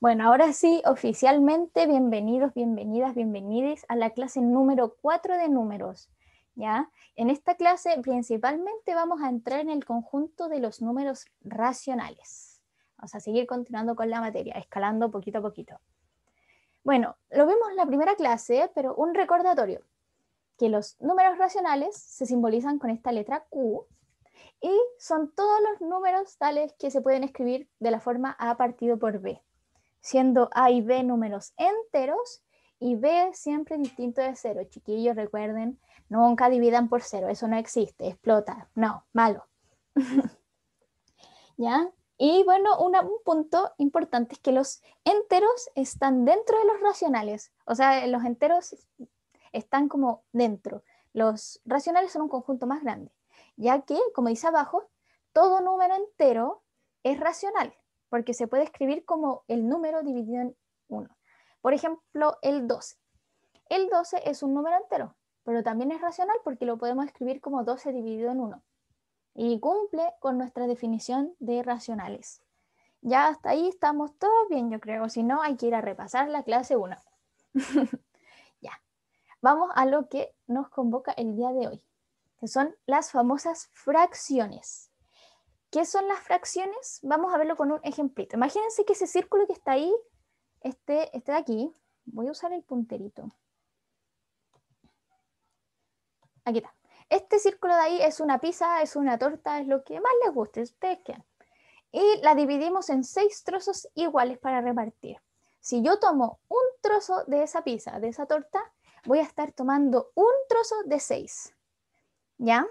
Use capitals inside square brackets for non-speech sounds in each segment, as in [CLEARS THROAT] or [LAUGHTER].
Bueno, ahora sí, oficialmente, bienvenidos, bienvenidas, bienvenidos a la clase número 4 de números. ¿ya? En esta clase principalmente vamos a entrar en el conjunto de los números racionales. Vamos a seguir continuando con la materia, escalando poquito a poquito. Bueno, lo vimos en la primera clase, pero un recordatorio, que los números racionales se simbolizan con esta letra Q, y son todos los números tales que se pueden escribir de la forma A partido por B, siendo A y B números enteros y B siempre distinto de cero. Chiquillos, recuerden, nunca dividan por cero, eso no existe, explota, no, malo. [LAUGHS] ¿Ya? Y bueno, un punto importante es que los enteros están dentro de los racionales, o sea, los enteros están como dentro. Los racionales son un conjunto más grande ya que, como dice abajo, todo número entero es racional, porque se puede escribir como el número dividido en 1. Por ejemplo, el 12. El 12 es un número entero, pero también es racional porque lo podemos escribir como 12 dividido en 1. Y cumple con nuestra definición de racionales. Ya hasta ahí estamos todos bien, yo creo. Si no, hay que ir a repasar la clase 1. [LAUGHS] ya. Vamos a lo que nos convoca el día de hoy que son las famosas fracciones. ¿Qué son las fracciones? Vamos a verlo con un ejemplito. Imagínense que ese círculo que está ahí, este, está de aquí, voy a usar el punterito. Aquí está. Este círculo de ahí es una pizza, es una torta, es lo que más les guste, ustedes quieran. Y la dividimos en seis trozos iguales para repartir. Si yo tomo un trozo de esa pizza, de esa torta, voy a estar tomando un trozo de seis. ¿ya?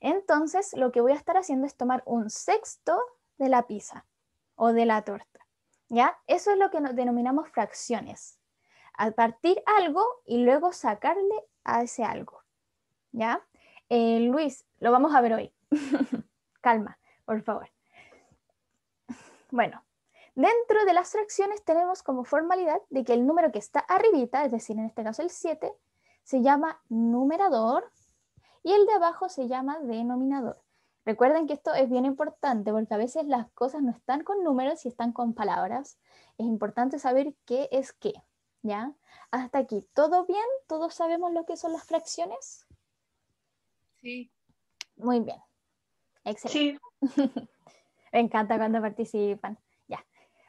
Entonces, lo que voy a estar haciendo es tomar un sexto de la pizza o de la torta, ¿ya? Eso es lo que nos denominamos fracciones. Al partir algo y luego sacarle a ese algo, ¿ya? Eh, Luis, lo vamos a ver hoy. [LAUGHS] Calma, por favor. Bueno, dentro de las fracciones tenemos como formalidad de que el número que está arribita, es decir, en este caso el 7, se llama numerador y el de abajo se llama denominador. Recuerden que esto es bien importante porque a veces las cosas no están con números y están con palabras. Es importante saber qué es qué, ¿ya? Hasta aquí, ¿todo bien? ¿Todos sabemos lo que son las fracciones? Sí. Muy bien. Excelente. [LAUGHS] Me encanta cuando participan. Ya.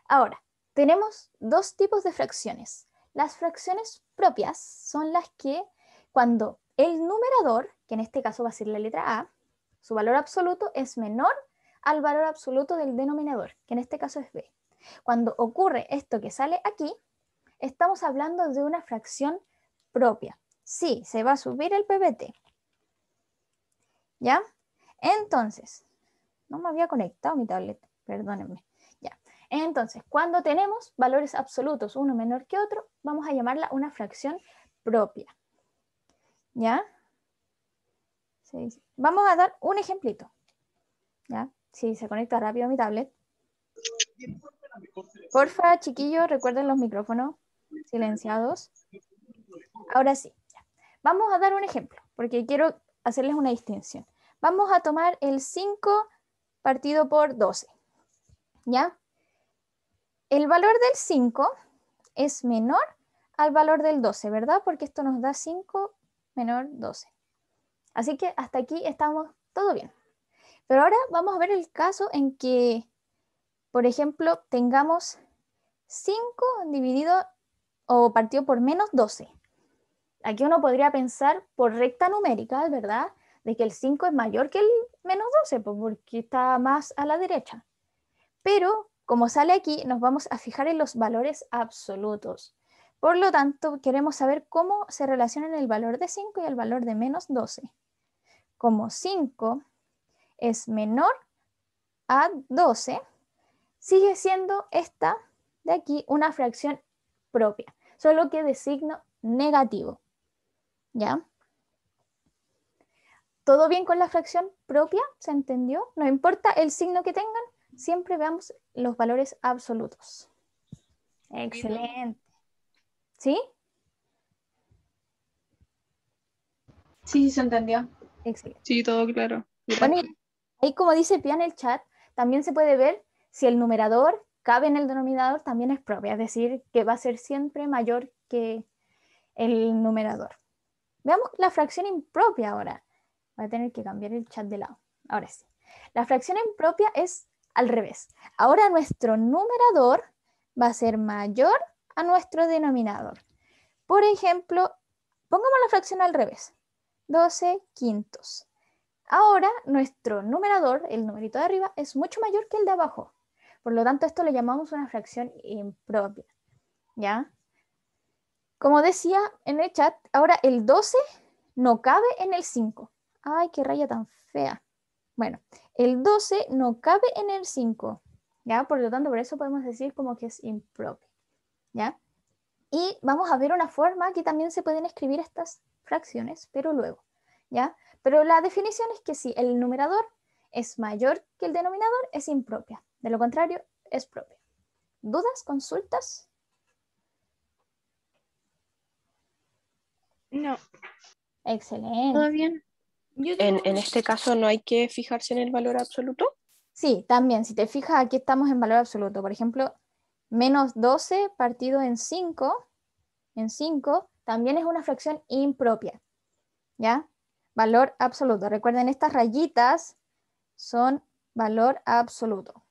Ahora, tenemos dos tipos de fracciones. Las fracciones propias son las que cuando el numerador que en este caso va a ser la letra A, su valor absoluto es menor al valor absoluto del denominador, que en este caso es B. Cuando ocurre esto que sale aquí, estamos hablando de una fracción propia. Sí, se va a subir el PBT. ¿Ya? Entonces, no me había conectado mi tableta, perdónenme. Ya. Entonces, cuando tenemos valores absolutos, uno menor que otro, vamos a llamarla una fracción propia. ¿Ya? Vamos a dar un ejemplito. ¿Ya? Si se conecta rápido mi tablet. Porfa, chiquillos, recuerden los micrófonos silenciados. Ahora sí. Vamos a dar un ejemplo, porque quiero hacerles una distinción. Vamos a tomar el 5 partido por 12. ¿Ya? El valor del 5 es menor al valor del 12, ¿verdad? Porque esto nos da 5 menor 12. Así que hasta aquí estamos todo bien. Pero ahora vamos a ver el caso en que, por ejemplo, tengamos 5 dividido o partido por menos 12. Aquí uno podría pensar por recta numérica, ¿verdad? De que el 5 es mayor que el menos 12, pues, porque está más a la derecha. Pero, como sale aquí, nos vamos a fijar en los valores absolutos. Por lo tanto, queremos saber cómo se relacionan el valor de 5 y el valor de menos 12. Como 5 es menor a 12, sigue siendo esta de aquí una fracción propia, solo que de signo negativo. ¿Ya? ¿Todo bien con la fracción propia? ¿Se entendió? No importa el signo que tengan, siempre veamos los valores absolutos. Excelente. ¿Sí? Sí, se entendió. Sí, todo claro. Bueno, y ahí como dice Pia en el chat, también se puede ver si el numerador cabe en el denominador, también es propia, es decir, que va a ser siempre mayor que el numerador. Veamos la fracción impropia ahora. Voy a tener que cambiar el chat de lado. Ahora sí. La fracción impropia es al revés. Ahora nuestro numerador va a ser mayor a nuestro denominador. Por ejemplo, pongamos la fracción al revés, 12 quintos. Ahora nuestro numerador, el numerito de arriba, es mucho mayor que el de abajo. Por lo tanto, esto le llamamos una fracción impropia. ¿Ya? Como decía en el chat, ahora el 12 no cabe en el 5. Ay, qué raya tan fea. Bueno, el 12 no cabe en el 5. ¿Ya? Por lo tanto, por eso podemos decir como que es impropio. ¿ya? Y vamos a ver una forma que también se pueden escribir estas fracciones, pero luego, ¿ya? Pero la definición es que si el numerador es mayor que el denominador, es impropia. De lo contrario, es propia. ¿Dudas? ¿Consultas? No. Excelente. bien? En, en, este caso, ¿no hay que fijarse en el valor absoluto? Sí, también. Si te fijas, aquí estamos en valor absoluto. Por ejemplo, Menos 12 partido en 5, en 5, también es una fracción impropia. ¿Ya? Valor absoluto. Recuerden, estas rayitas son valor absoluto.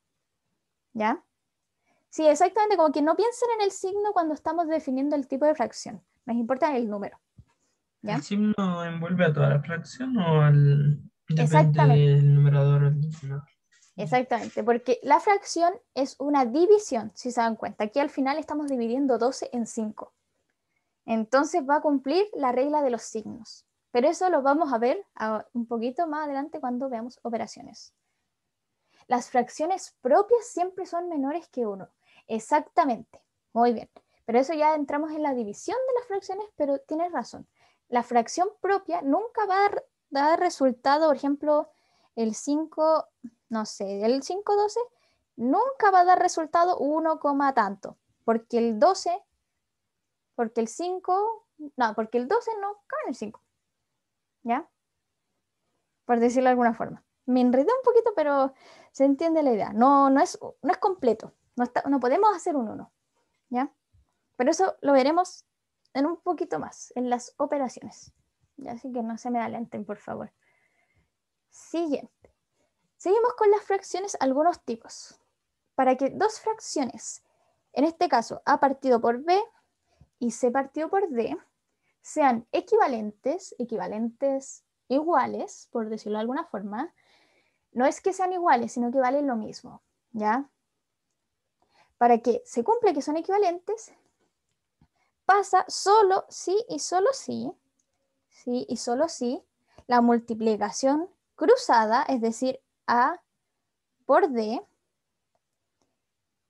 ¿Ya? Sí, exactamente, como que no piensen en el signo cuando estamos definiendo el tipo de fracción. Nos importa el número. ¿Ya? ¿El signo envuelve a toda la fracción o al, depende del numerador el Exactamente, porque la fracción es una división, si se dan cuenta. Aquí al final estamos dividiendo 12 en 5. Entonces va a cumplir la regla de los signos. Pero eso lo vamos a ver un poquito más adelante cuando veamos operaciones. Las fracciones propias siempre son menores que 1. Exactamente. Muy bien. Pero eso ya entramos en la división de las fracciones, pero tienes razón. La fracción propia nunca va a dar resultado, por ejemplo, el 5, no sé, el 5-12 nunca va a dar resultado 1, tanto, porque el 12, porque el 5, no, porque el 12 no cae en el 5, ¿ya? Por decirlo de alguna forma. Me enredé un poquito, pero se entiende la idea. No, no, es, completo, no, no podemos hacer un 1, ¿ya? Pero eso lo veremos en un poquito más, en las operaciones. Así que no se me alenten, por favor. Siguiente. Seguimos con las fracciones, algunos tipos. Para que dos fracciones, en este caso A partido por B y C partido por D, sean equivalentes, equivalentes iguales, por decirlo de alguna forma, no es que sean iguales, sino que valen lo mismo, ¿ya? Para que se cumple que son equivalentes, pasa solo si y solo si, si y solo si, la multiplicación cruzada, es decir, A por D,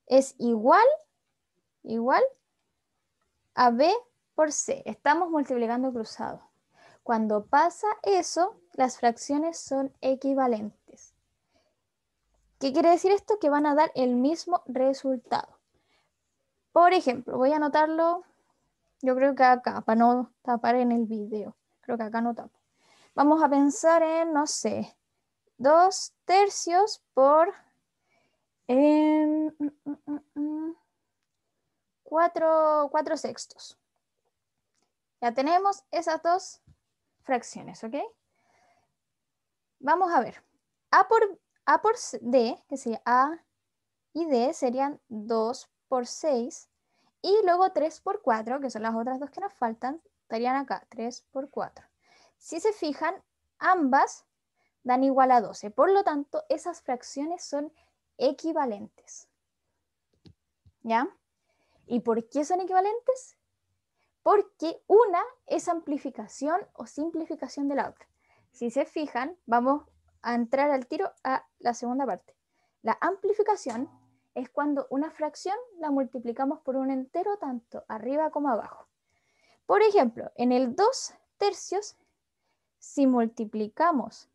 es igual, igual a B por C. Estamos multiplicando cruzado. Cuando pasa eso, las fracciones son equivalentes. ¿Qué quiere decir esto? Que van a dar el mismo resultado. Por ejemplo, voy a anotarlo, yo creo que acá, para no tapar en el video. Creo que acá no tapo. Vamos a pensar en, no sé, dos tercios por en, mm, mm, mm, cuatro, sextos. Ya tenemos esas dos fracciones, ¿ok? Vamos a ver. A por, a por D, que sería A y D, serían 2 por 6. Y luego 3 por 4, que son las otras dos que nos faltan, estarían acá, 3 por 4. Si se fijan, ambas dan igual a 12. Por lo tanto, esas fracciones son equivalentes. ¿Ya? ¿Y por qué son equivalentes? Porque una es amplificación o simplificación de la otra. Si se fijan, vamos a entrar al tiro a la segunda parte. La amplificación es cuando una fracción la multiplicamos por un entero tanto arriba como abajo. Por ejemplo, en el 2 tercios si multiplicamos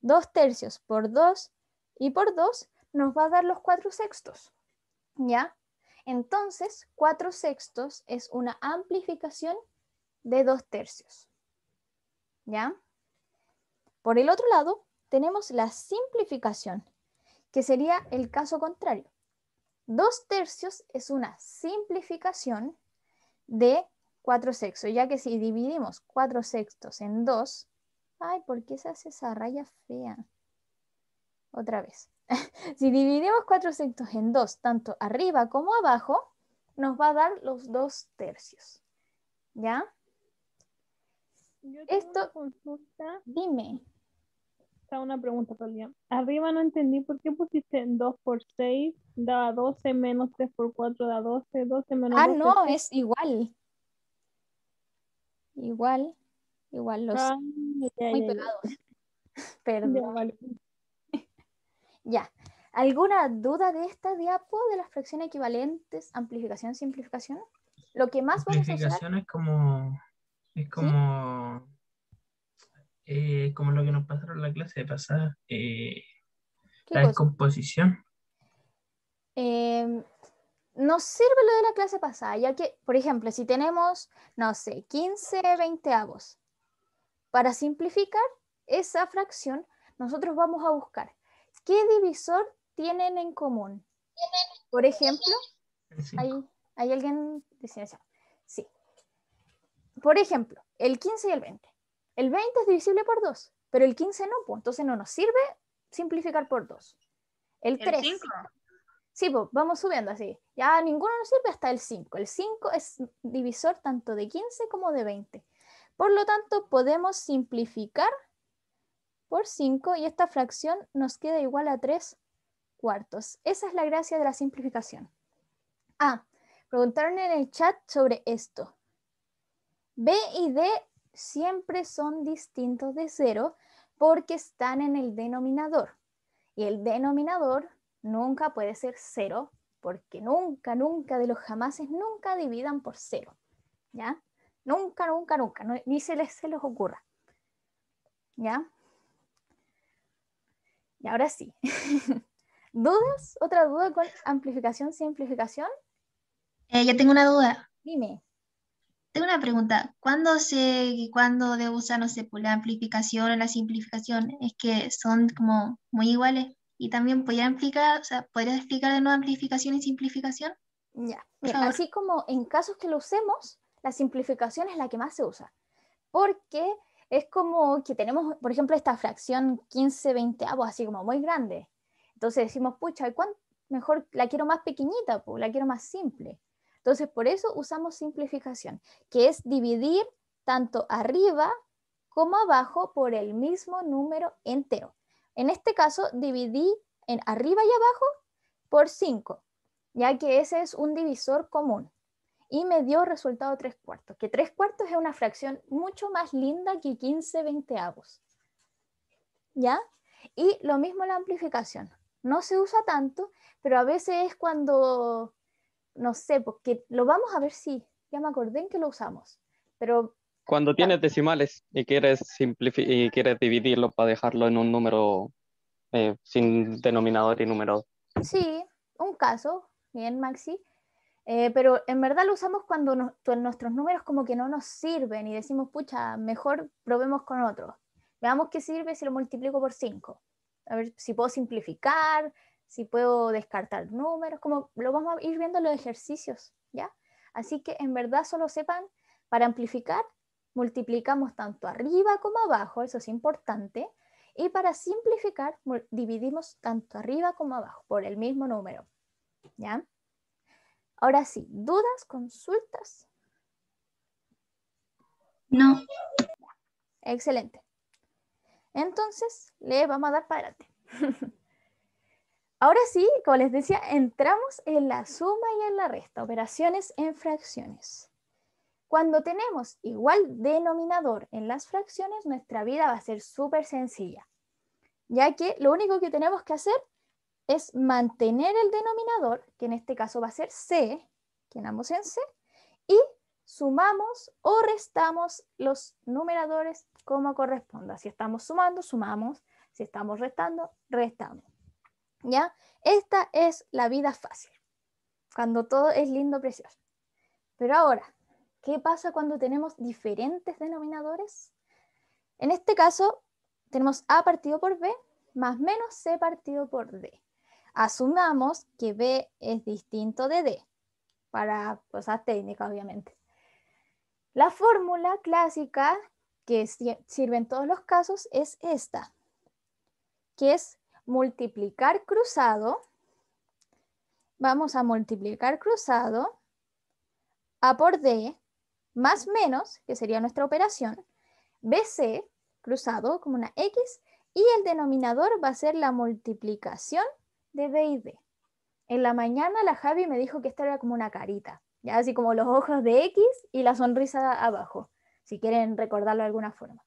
dos tercios por 2 y por 2 nos va a dar los cuatro sextos. ¿Ya? Entonces, cuatro sextos es una amplificación de 2 tercios. ¿Ya? Por el otro lado, tenemos la simplificación, que sería el caso contrario. Dos tercios es una simplificación de 4 sextos, ya que si dividimos 4 sextos en 2, ay, ¿por qué se hace esa raya fea? Otra vez. [LAUGHS] si dividimos 4 sextos en 2, tanto arriba como abajo, nos va a dar los 2 tercios. ¿Ya? Yo tengo Esto, una consulta. Dime. Está una pregunta, todavía. Arriba no entendí por qué pusiste 2 por 6 da 12 menos 3 por 4 da 12, 12 menos Ah, no, es igual igual, igual los ah, muy pegados. [LAUGHS] Perdón. ya. ¿Alguna duda de esta diapo de las fracciones equivalentes, amplificación, simplificación? Lo que más vamos a usar... es como... Es como... Eh, como lo que nos pasaron en la clase de pasada. Eh, la descomposición. Eh, nos sirve lo de la clase pasada, ya que, por ejemplo, si tenemos, no sé, 15 veinteavos, para simplificar esa fracción, nosotros vamos a buscar qué divisor tienen en común. Por ejemplo, hay, hay alguien de ciencia Sí. Por ejemplo, el 15 y el 20. El 20 es divisible por 2, pero el 15 no, pues entonces no nos sirve simplificar por 2. El 3. Sí, pues, vamos subiendo así. Ya ninguno nos sirve hasta el 5. El 5 es divisor tanto de 15 como de 20. Por lo tanto, podemos simplificar por 5 y esta fracción nos queda igual a 3 cuartos. Esa es la gracia de la simplificación. Ah, preguntaron en el chat sobre esto. B y D siempre son distintos de 0 porque están en el denominador. Y el denominador Nunca puede ser cero, porque nunca, nunca de los jamases, nunca dividan por cero. ¿Ya? Nunca, nunca, nunca, ni se les, se les ocurra. ¿Ya? Y ahora sí. [LAUGHS] ¿Dudas? ¿Otra duda con amplificación, simplificación? Eh, yo tengo una duda. Dime. Tengo una pregunta. ¿Cuándo se, cuándo debo usar, no sé, pues, la amplificación o la simplificación? Es que son como muy iguales. Y también podría explicar, o ¿podrías explicar de nuevo amplificación y simplificación? Ya, así como en casos que lo usemos, la simplificación es la que más se usa, porque es como que tenemos, por ejemplo, esta fracción 15 20 así como muy grande. Entonces decimos, pucha, ¿cuán mejor la quiero más pequeñita, la quiero más simple. Entonces, por eso usamos simplificación, que es dividir tanto arriba como abajo por el mismo número entero. En este caso, dividí en arriba y abajo por 5, ya que ese es un divisor común. Y me dio resultado 3 cuartos, que 3 cuartos es una fracción mucho más linda que 15 veinteavos. ¿Ya? Y lo mismo la amplificación. No se usa tanto, pero a veces es cuando, no sé, porque lo vamos a ver si, ya me acordé en que lo usamos, pero cuando tienes decimales y quieres, y quieres dividirlo para dejarlo en un número eh, sin denominador y número. Sí, un caso, bien, Maxi. Eh, pero en verdad lo usamos cuando nuestros números como que no nos sirven y decimos, pucha, mejor probemos con otro. Veamos qué sirve si lo multiplico por 5. A ver si puedo simplificar, si puedo descartar números, como lo vamos a ir viendo en los ejercicios, ¿ya? Así que en verdad solo sepan para amplificar multiplicamos tanto arriba como abajo, eso es importante, y para simplificar dividimos tanto arriba como abajo por el mismo número. ¿Ya? Ahora sí, ¿dudas, consultas? No. Excelente. Entonces, le vamos a dar para adelante. [LAUGHS] Ahora sí, como les decía, entramos en la suma y en la resta, operaciones en fracciones. Cuando tenemos igual denominador en las fracciones, nuestra vida va a ser súper sencilla, ya que lo único que tenemos que hacer es mantener el denominador, que en este caso va a ser C, que en en C, y sumamos o restamos los numeradores como corresponda. Si estamos sumando, sumamos. Si estamos restando, restamos. ¿Ya? Esta es la vida fácil, cuando todo es lindo, precioso. Pero ahora, ¿Qué pasa cuando tenemos diferentes denominadores? En este caso, tenemos A partido por B más menos C partido por D. Asumamos que B es distinto de D, para cosas técnicas, obviamente. La fórmula clásica que sirve en todos los casos es esta, que es multiplicar cruzado. Vamos a multiplicar cruzado A por D más menos, que sería nuestra operación, BC cruzado como una X, y el denominador va a ser la multiplicación de B y D. En la mañana la Javi me dijo que esta era como una carita, ya así como los ojos de X y la sonrisa abajo, si quieren recordarlo de alguna forma.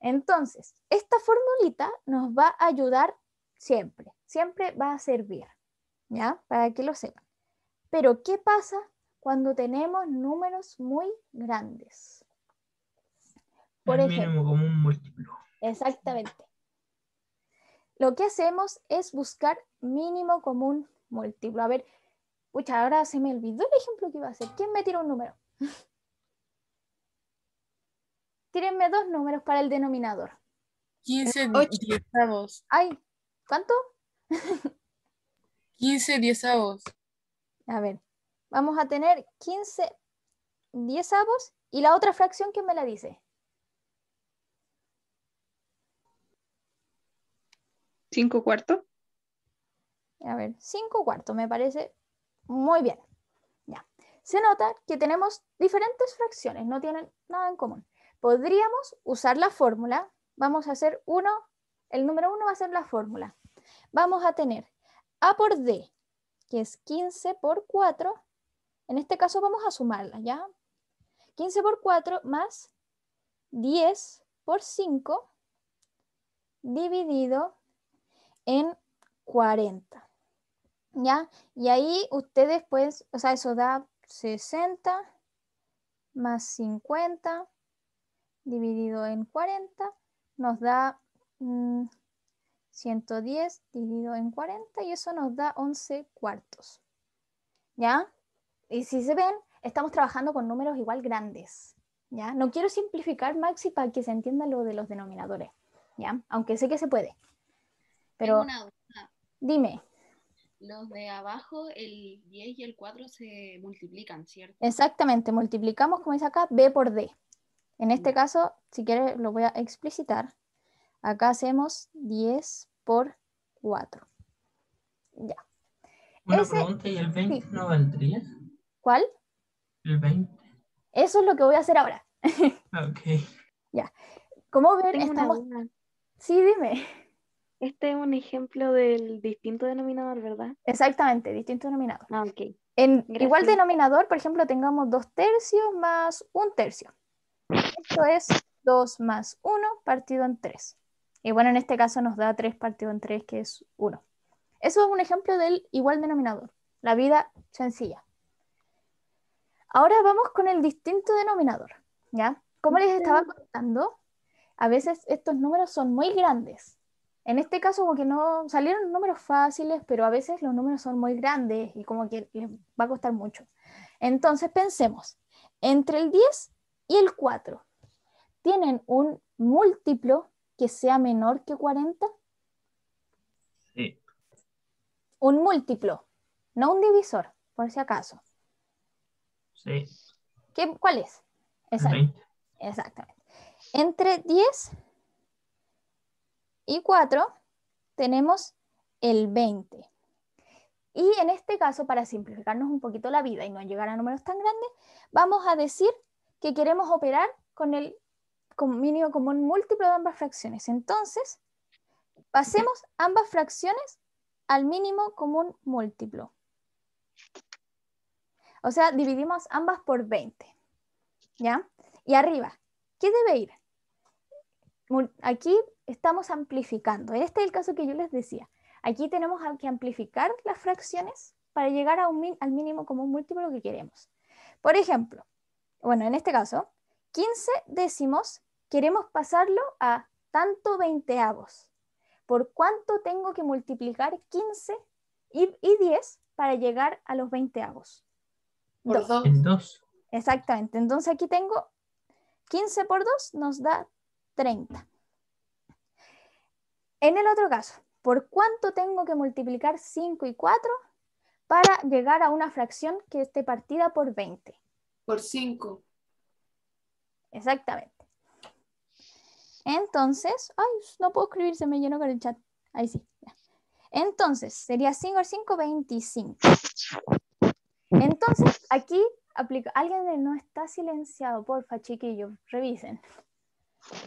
Entonces, esta formulita nos va a ayudar siempre, siempre va a servir, ¿ya? Para que lo sepan. Pero, ¿qué pasa cuando tenemos números muy grandes. Por ejemplo, mínimo común múltiplo. Exactamente. Lo que hacemos es buscar mínimo común múltiplo. A ver, pucha, ahora se me olvidó el ejemplo que iba a hacer. ¿Quién me tira un número? [LAUGHS] Tírenme dos números para el denominador. 15 diezavos. Ay, ¿cuánto? 15 diezavos. A ver, vamos a tener 15, 10 avos y la otra fracción que me la dice. 5 cuartos. A ver, 5 cuartos, me parece muy bien. Ya. Se nota que tenemos diferentes fracciones, no tienen nada en común. Podríamos usar la fórmula, vamos a hacer uno. el número uno va a ser la fórmula. Vamos a tener A por D, que es 15 por 4, en este caso vamos a sumarla, ¿ya? 15 por 4 más 10 por 5 dividido en 40. ¿Ya? Y ahí ustedes pues, o sea, eso da 60 más 50 dividido en 40 nos da 110 mm, dividido en 40 y eso nos da 11 cuartos. ¿Ya? Y si se ven, estamos trabajando con números igual grandes. ¿ya? No quiero simplificar, Maxi, para que se entienda lo de los denominadores. ¿ya? Aunque sé que se puede. Pero dime. Los de abajo, el 10 y el 4 se multiplican, ¿cierto? Exactamente, multiplicamos, como dice acá, B por D. En este mm. caso, si quieres, lo voy a explicitar. Acá hacemos 10 por 4. Ya. Una pregunta, ¿y el 20 no ¿Cuál? El 20. Eso es lo que voy a hacer ahora. [LAUGHS] Ah, ok. Ya. ¿Cómo ver? estamos... Una sí, dime. Este es un ejemplo del distinto denominador, ¿verdad? Exactamente, distinto denominador. Ah, ok. En igual denominador, por ejemplo, tengamos 2 tercios más un tercio. Esto es 2 más 1 partido en 3. Y bueno, en este caso nos da 3 partido en 3, que es 1. Eso es un ejemplo del igual denominador, la vida sencilla. Ahora vamos con el distinto denominador, ¿ya? Como les estaba contando, a veces estos números son muy grandes. En este caso como que no salieron números fáciles, pero a veces los números son muy grandes y como que les va a costar mucho. Entonces pensemos, entre el 10 y el 4, ¿tienen un múltiplo que sea menor que 40? Sí. Un múltiplo, no un divisor, por si acaso. Sí. ¿Qué, ¿Cuál es? Exactamente. Entre 10 y 4 tenemos el 20. Y en este caso, para simplificarnos un poquito la vida y no llegar a números tan grandes, vamos a decir que queremos operar con el mínimo común múltiplo de ambas fracciones. Entonces, pasemos ambas fracciones al mínimo común múltiplo. O sea, dividimos ambas por 20. ¿Ya? Y arriba, ¿qué debe ir? Aquí estamos amplificando. Este es el caso que yo les decía. Aquí tenemos que amplificar las fracciones para llegar a al mínimo común múltiplo que queremos. Por ejemplo, bueno, en este caso, 15 décimos queremos pasarlo a tanto 20 agos. ¿Por cuánto tengo que multiplicar 15 y, 10 para llegar a los 20 avos? por 2. Exactamente. Entonces aquí tengo 15 por 2 nos da 30. En el otro caso, ¿por cuánto tengo que multiplicar 5 y 4 para llegar a una fracción que esté partida por 20? Por 5. Exactamente. Entonces, ay, no puedo escribir, se me llenó con el chat. Ahí sí. Entonces, sería 5 por 5, 25. Entonces, aquí aplico, alguien que no está silenciado, porfa, chiquillos, revisen.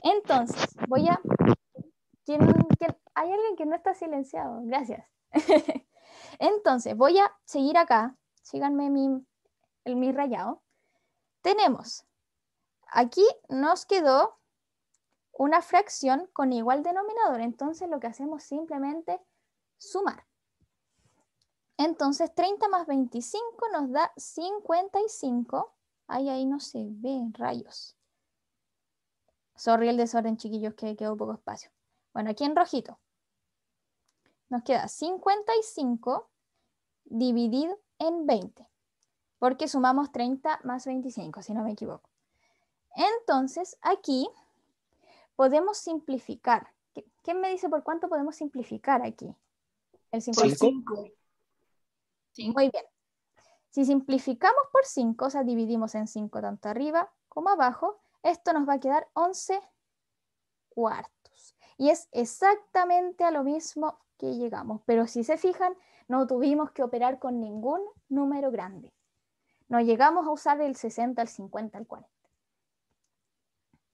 Entonces, voy a... hay alguien que no está silenciado, gracias. [LAUGHS] Entonces, voy a seguir acá, síganme mi, el, mi rayado. Tenemos, aquí nos quedó una fracción con igual denominador, entonces lo que hacemos simplemente sumar. Entonces 30 más 25 nos da 55. Ay, ahí no se ve, rayos. Sorry el desorden, chiquillos, que quedó poco espacio. Bueno, aquí en rojito. Nos queda 55 dividido en 20. Porque sumamos 30 más 25, si no me equivoco. Entonces, aquí podemos simplificar. ¿Quién me dice por cuánto podemos simplificar aquí? El 55. Muy bien. Si simplificamos por 5, o sea, dividimos en 5 tanto arriba como abajo, esto nos va a quedar 11 cuartos. Y es exactamente a lo mismo que llegamos. Pero si se fijan, no tuvimos que operar con ningún número grande. No llegamos a usar el 60, al 50, al 40.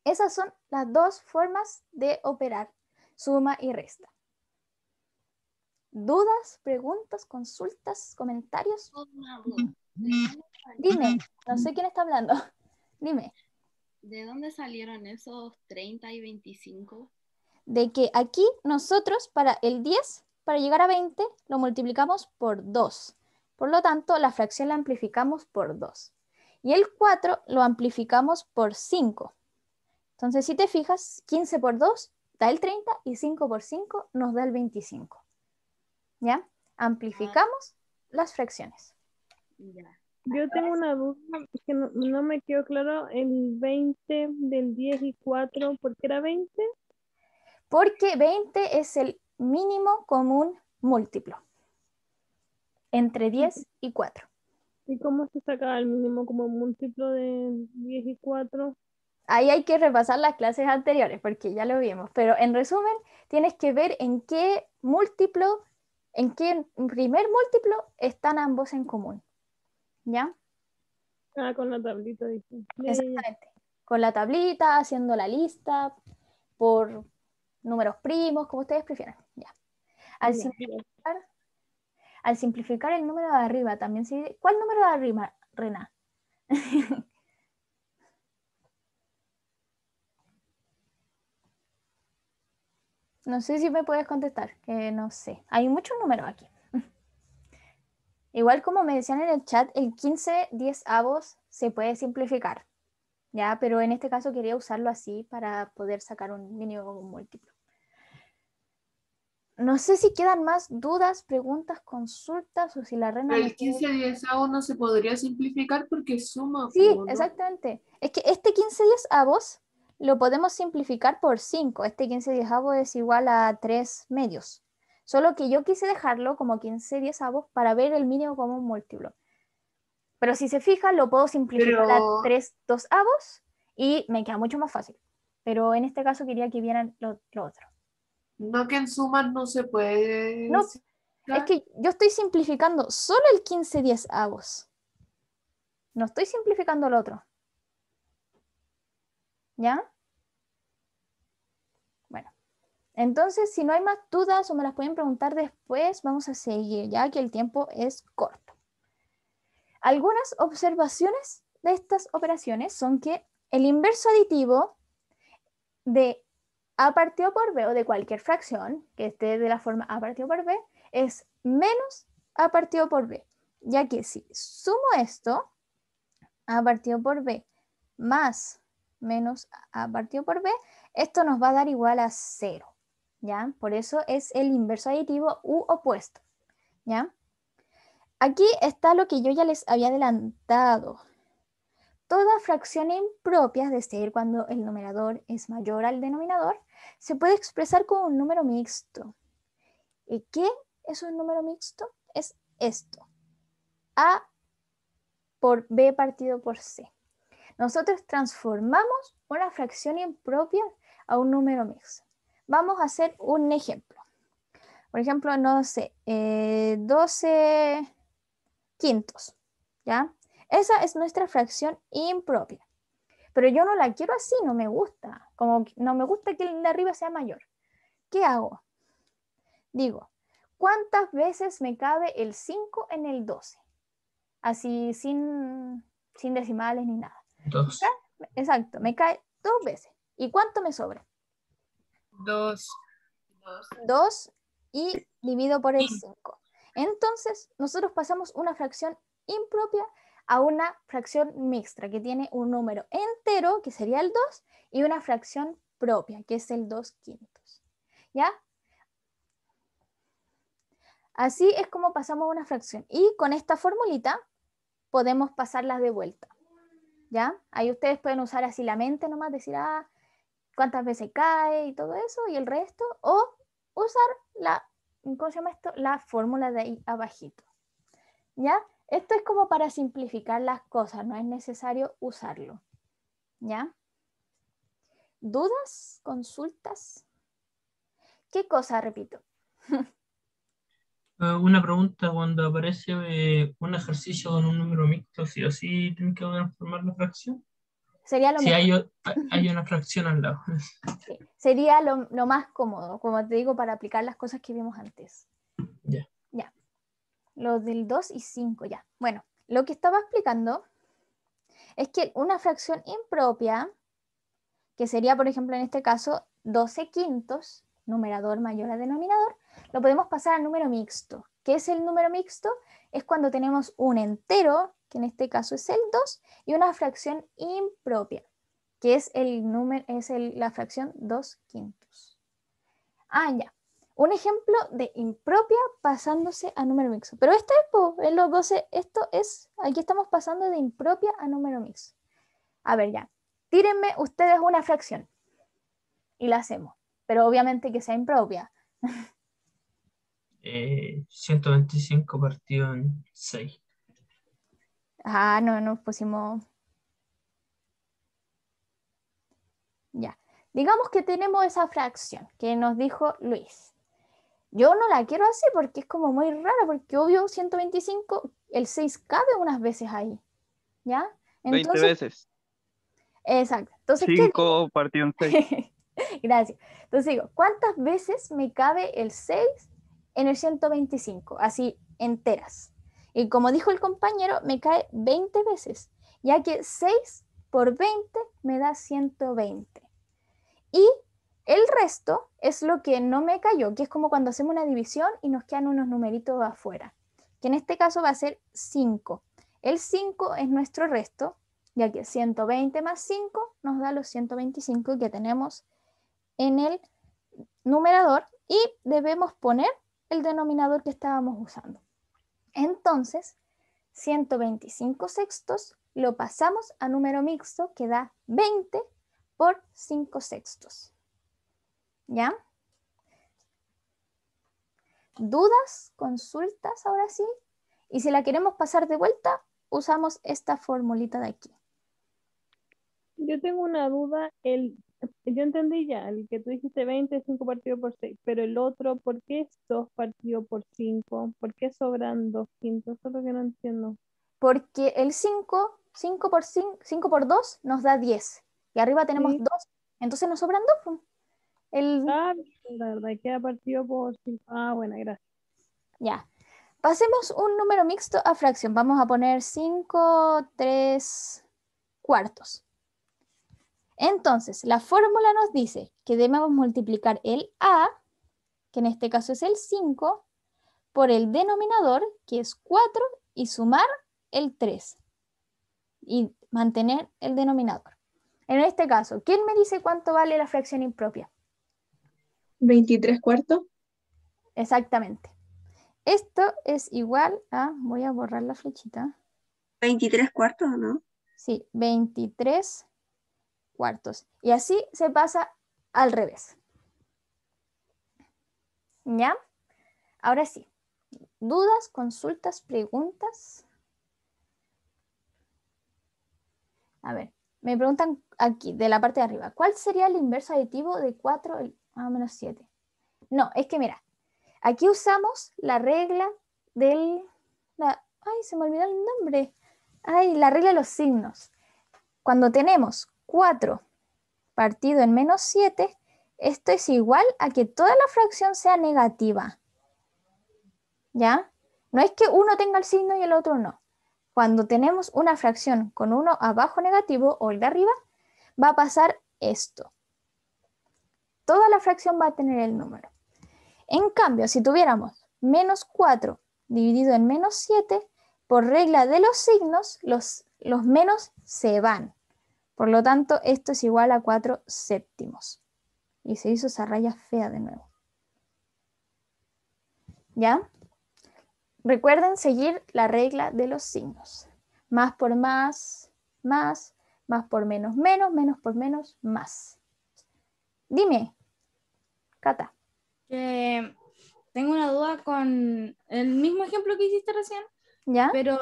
Esas son las dos formas de operar, suma y resta dudas, preguntas, consultas, comentarios. Dime, no sé quién está hablando. [LAUGHS] Dime. ¿De dónde salieron esos 30 y 25? De que aquí nosotros para el 10, para llegar a 20, lo multiplicamos por 2. Por lo tanto, la fracción la amplificamos por 2. Y el 4 lo amplificamos por 5. Entonces, si te fijas, 15 por 2 da el 30 y 5 por 5 nos da el 25. ¿ya? Amplificamos las fracciones. Yo tengo una duda que no, no, me quedó claro el 20 del 10 y 4, ¿por qué era 20? Porque 20 es el mínimo común múltiplo entre 10 y 4. ¿Y cómo se saca el mínimo común múltiplo de 10 y 4? Ahí hay que repasar las clases anteriores porque ya lo vimos, pero en resumen tienes que ver en qué múltiplo en qué primer múltiplo están ambos en común. ¿Ya? Ah, con la tablita. Exactamente. Con la tablita, haciendo la lista por números primos, como ustedes prefieran. Ya. Al, simplificar, el número de arriba, también se ¿Cuál número de arriba, Rena? [LAUGHS] No sé si me puedes contestar, que no sé. Hay muchos números aquí. [LAUGHS] Igual como me decían en el chat, el 15 10 avos se puede simplificar, ¿ya? Pero en este caso quería usarlo así para poder sacar un mínimo múltiplo. No sé si quedan más dudas, preguntas, consultas o si la reina... el 15 10 no se podría simplificar porque suma. Sí, exactamente. Es que este 15 10 avos lo podemos simplificar por 5. Este 15 avos es igual a 3 medios. Solo que yo quise dejarlo como 15 avos para ver el mínimo como un múltiplo. Pero si se fija, lo puedo simplificar a 3 avos y me queda mucho más fácil. Pero en este caso quería que vieran lo, otro. No que en sumas no se puede... No, es que yo estoy simplificando solo el 15 avos No estoy simplificando el otro. ¿Ya? Bueno, entonces si no hay más dudas o me las pueden preguntar después, vamos a seguir, ya que el tiempo es corto. Algunas observaciones de estas operaciones son que el inverso aditivo de a partido por b o de cualquier fracción que esté de la forma a partido por b es menos a partido por b, ya que si sumo esto, a partido por b más menos A partido por B, esto nos va a dar igual a 0, ¿ya? Por eso es el inverso aditivo U opuesto, ¿ya? Aquí está lo que yo ya les había adelantado. Toda fracción impropia, es decir, cuando el numerador es mayor al denominador, se puede expresar como un número mixto. ¿Y qué es un número mixto? Es esto. A por B partido por C. Nosotros transformamos una fracción impropia a un número mixto. Vamos a hacer un ejemplo. Por ejemplo, no sé, 12 eh, quintos, ¿ya? Esa es nuestra fracción impropia. Pero yo no la quiero así, no me gusta. Como no me gusta que el de arriba sea mayor. ¿Qué hago? Digo, ¿cuántas veces me cabe el 5 en el 12? Así sin decimales ni nada. Dos. Exacto, me cae dos veces. ¿Y cuánto me sobra? Dos. Dos, y divido por el cinco Entonces, nosotros pasamos una fracción impropia a una fracción mixta, que tiene un número entero, que sería el 2, y una fracción propia, que es el 2 quintos. ¿Ya? Así es como pasamos una fracción. Y con esta formulita podemos pasarlas de vuelta. ¿ya? Ahí ustedes pueden usar así la mente nomás, decir, ah, cuántas veces cae y todo eso, y el resto, o usar la, esto? La fórmula de ahí abajito, ¿ya? Esto es como para simplificar las cosas, no es necesario usarlo, ¿ya? ¿Dudas? ¿Consultas? ¿Qué cosa, repito? [LAUGHS] Ah, una pregunta, cuando aparece eh, un ejercicio con un número mixto, ¿sí o sí tienen que transformar la fracción? Sería lo si hay, una fracción al lado. [LAUGHS] Sería lo, más cómodo, como te digo, para aplicar las cosas que vimos antes. Ya. Ya. Los del 2 y 5, ya. Bueno, lo que estaba explicando es que una fracción impropia, que sería, por ejemplo, en este caso, 12 quintos, numerador mayor a denominador, lo podemos pasar al número mixto. ¿Qué es el número mixto? Es cuando tenemos un entero, que en este caso es el 2, y una fracción impropia, que es, el número, es la fracción 2 quintos. Ah, ya. Un ejemplo de impropia pasándose a número mixto. Pero este es, en los 12, esto es, aquí estamos pasando de impropia a número mixto. A ver, ya. Tírenme ustedes una fracción. Y la hacemos. Pero obviamente que sea impropia. [LAUGHS] 125 eh, partido en 6. Ah, no, nos pusimos. Ya. Digamos que tenemos esa fracción que nos dijo Luis. Yo no la quiero así porque es como muy rara, porque obvio 125, el 6 cabe unas veces ahí. ¿Ya? Entonces, 20 veces. Exacto. 5 partido en 6. [LAUGHS] Gracias. Entonces digo, ¿cuántas veces me cabe el 6 en el 125, así enteras. Y como dijo el compañero, me cae 20 veces, ya que 6 por 20 me da 120. Y el resto es lo que no me cayó, que es como cuando hacemos una división y nos quedan unos numeritos afuera, que en este caso va a ser 5. El 5 es nuestro resto, ya que 120 más 5 nos da los 125 que tenemos en el numerador y debemos poner el denominador que estábamos usando. Entonces, 125 sextos lo pasamos a número mixto que da 20 por 5 sextos. ¿Ya? ¿Dudas? ¿Consultas ahora sí? Y si la queremos pasar de vuelta, usamos esta formulita de aquí. Yo tengo una duda, el yo entendí ya, el que tú dijiste 20 es 5 partido por 6, pero el otro, ¿por qué es 2 partidos por 5? ¿Por qué sobran 2 quintos? Eso es lo que no entiendo. Porque el 5, 5 por 5, 5 2 nos da 10. Y arriba tenemos 2, entonces nos sobran 2. El... Ah, la verdad, queda partido por 5. Ah, bueno, gracias. Ya. Pasemos un número mixto a fracción. Vamos a poner 5, 3 cuartos. Entonces, la fórmula nos dice que debemos multiplicar el A, que en este caso es el 5, por el denominador, que es 4, y sumar el 3. Y mantener el denominador. En este caso, ¿quién me dice cuánto vale la fracción impropia? 23 cuartos. Exactamente. Esto es igual a, voy a borrar la flechita. 23 cuartos, ¿no? Sí, 23 cuartos. Y así se pasa al revés. ¿Ya? Ahora sí. ¿Dudas, consultas, preguntas? A ver, me preguntan aquí, de la parte de arriba, ¿cuál sería el inverso aditivo de 4 a menos 7? No, es que mira, aquí usamos la regla del... ay, se me olvidó el nombre. Ay, la regla de los signos. Cuando tenemos 4 partido en menos 7, esto es igual a que toda la fracción sea negativa. ¿Ya? No es que uno tenga el signo y el otro no. Cuando tenemos una fracción con uno abajo negativo o el de arriba, va a pasar esto. Toda la fracción va a tener el número. En cambio, si tuviéramos menos 4 dividido en menos 7, por regla de los signos, los, los menos se van. Por lo tanto, esto es igual a 4 séptimos. Y se hizo esa raya fea de nuevo. ¿Ya? Recuerden seguir la regla de los signos. Más por más, más, más por menos, menos, menos por menos, más. Dime, Cata. tengo una duda con el mismo ejemplo que hiciste recién. ¿Ya? Pero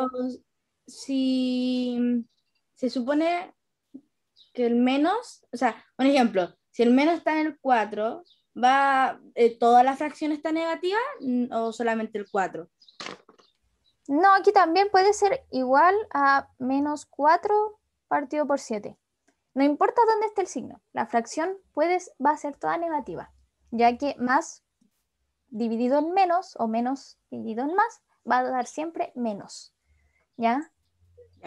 si se supone que el menos, o sea, por ejemplo, si el menos está en el 4, va, eh, ¿toda la fracción está negativa o solamente el 4? No, aquí también puede ser igual a menos 4 partido por 7. No importa dónde esté el signo, la fracción va a ser toda negativa, ya que más dividido en menos o menos dividido en más va a dar siempre menos. ¿Ya?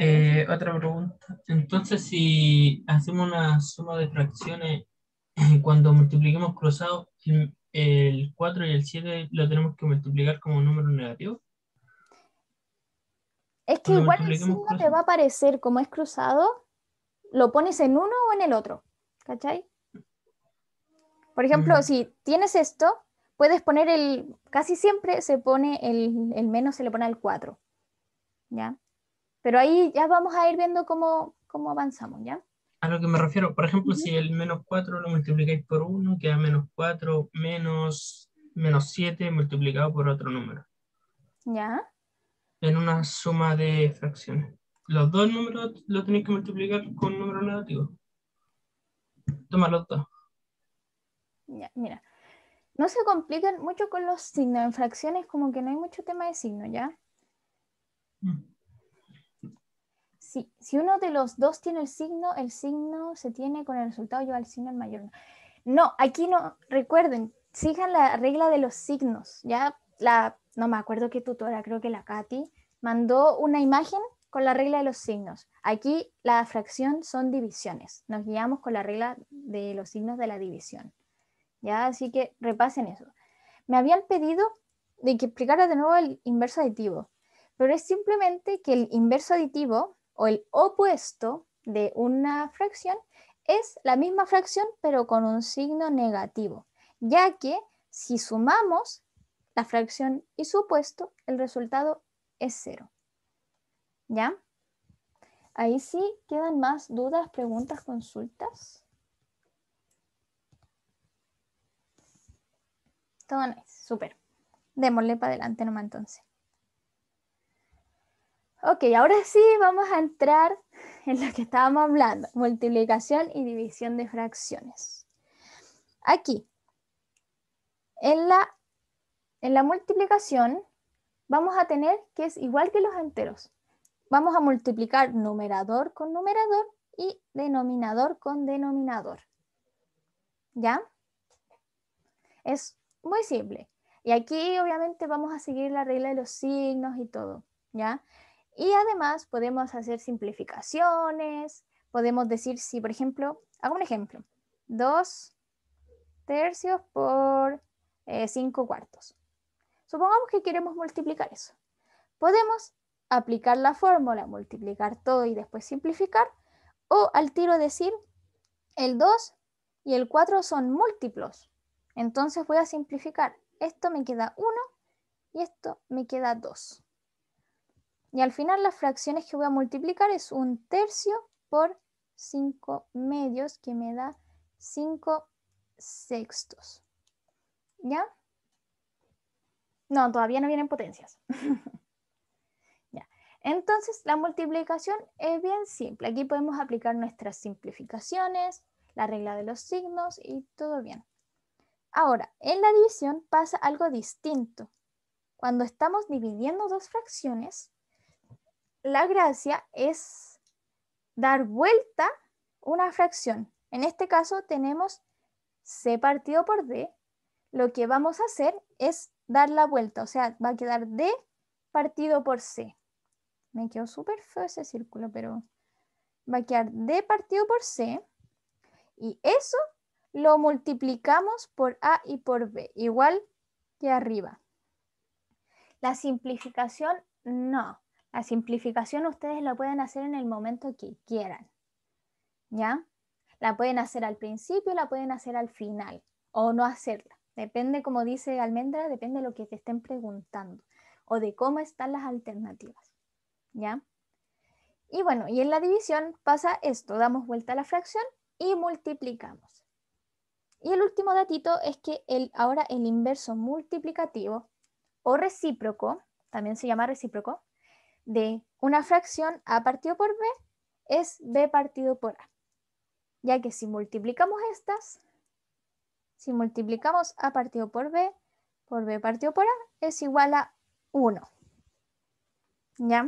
Eh, otra pregunta. Entonces, si hacemos una suma de fracciones, [LAUGHS] cuando multipliquemos cruzado el 4 y el 7 lo tenemos que multiplicar como número negativo. Es que igual el signo te va a aparecer como es cruzado, lo pones en uno o en el otro. ¿Cachai? Por ejemplo, mm. si tienes esto, puedes poner el, casi siempre se pone el, el menos, se le pone al 4. ¿Ya? Pero ahí ya vamos a ir viendo cómo, avanzamos, ¿ya? A lo que me refiero, por ejemplo, si el menos 4 lo multiplicáis por 1, queda menos 4 menos, menos 7 multiplicado por otro número. ¿Ya? En una suma de fracciones. Los dos números los tenéis que multiplicar con un número negativo. Toma los dos. Ya, mira. No se complican mucho con los signos. En fracciones como que no hay mucho tema de signos, ¿ya? Mm si, uno de los dos tiene el signo, el signo se tiene con el resultado, Yo al signo mayor. No, aquí no, recuerden, sigan la regla de los signos, ¿ya? La, no me acuerdo qué tutora, creo que la Katy, mandó una imagen con la regla de los signos. Aquí la fracción son divisiones. Nos guiamos con la regla de los signos de la división. ¿Ya? Así que repasen eso. Me habían pedido de que explicara de nuevo el inverso aditivo, pero es simplemente que el inverso aditivo o el opuesto de una fracción es la misma fracción pero con un signo negativo, ya que si sumamos la fracción y su opuesto, el resultado es cero. ¿Ya? Ahí sí quedan más dudas, preguntas, consultas. Todo nice, súper. Démosle para adelante nomás entonces. Ok, ahora sí vamos a entrar [LAUGHS] en lo que estábamos hablando, multiplicación y división de fracciones. Aquí, en la, en la multiplicación vamos a tener que es igual que los enteros. Vamos a multiplicar numerador con numerador y denominador con denominador. ¿Ya? Es muy simple. Y aquí obviamente vamos a seguir la regla de los signos y todo. ¿Ya? Y además podemos hacer simplificaciones, podemos decir si, por ejemplo, hago un ejemplo, dos tercios por eh, cinco cuartos. Supongamos que queremos multiplicar eso. Podemos aplicar la fórmula, multiplicar todo y después simplificar, o al tiro decir, el 2 y el 4 son múltiplos. Entonces voy a simplificar. Esto me queda 1 y esto me queda 2. Y al final las fracciones que voy a multiplicar es un tercio por 5 medios que me da 5 sextos. ¿Ya? No, todavía no vienen potencias. [LAUGHS] Entonces la multiplicación es bien simple. Aquí podemos aplicar nuestras simplificaciones, la regla de los signos y todo bien. Ahora, en la división pasa algo distinto. Cuando estamos dividiendo dos fracciones, la gracia es dar vuelta una fracción. En este caso tenemos c partido por d. Lo que vamos a hacer es dar la vuelta, o sea, va a quedar d partido por c. Me quedó súper feo ese círculo, pero va a quedar d partido por c. Y eso lo multiplicamos por a y por b, igual que arriba. La simplificación no, la simplificación ustedes la pueden hacer en el momento que quieran. ¿Ya? La pueden hacer al principio, la pueden hacer al final o no hacerla. Depende, como dice Almendra, depende de lo que te estén preguntando o de cómo están las alternativas. ¿Ya? Y bueno, y en la división pasa esto, damos vuelta a la fracción y multiplicamos. Y el último datito es que el, ahora el inverso multiplicativo o recíproco, también se llama recíproco, de una fracción a partido por b es b partido por a. Ya que si multiplicamos estas, si multiplicamos a partido por b, por b partido por a, es igual a 1. ¿Ya?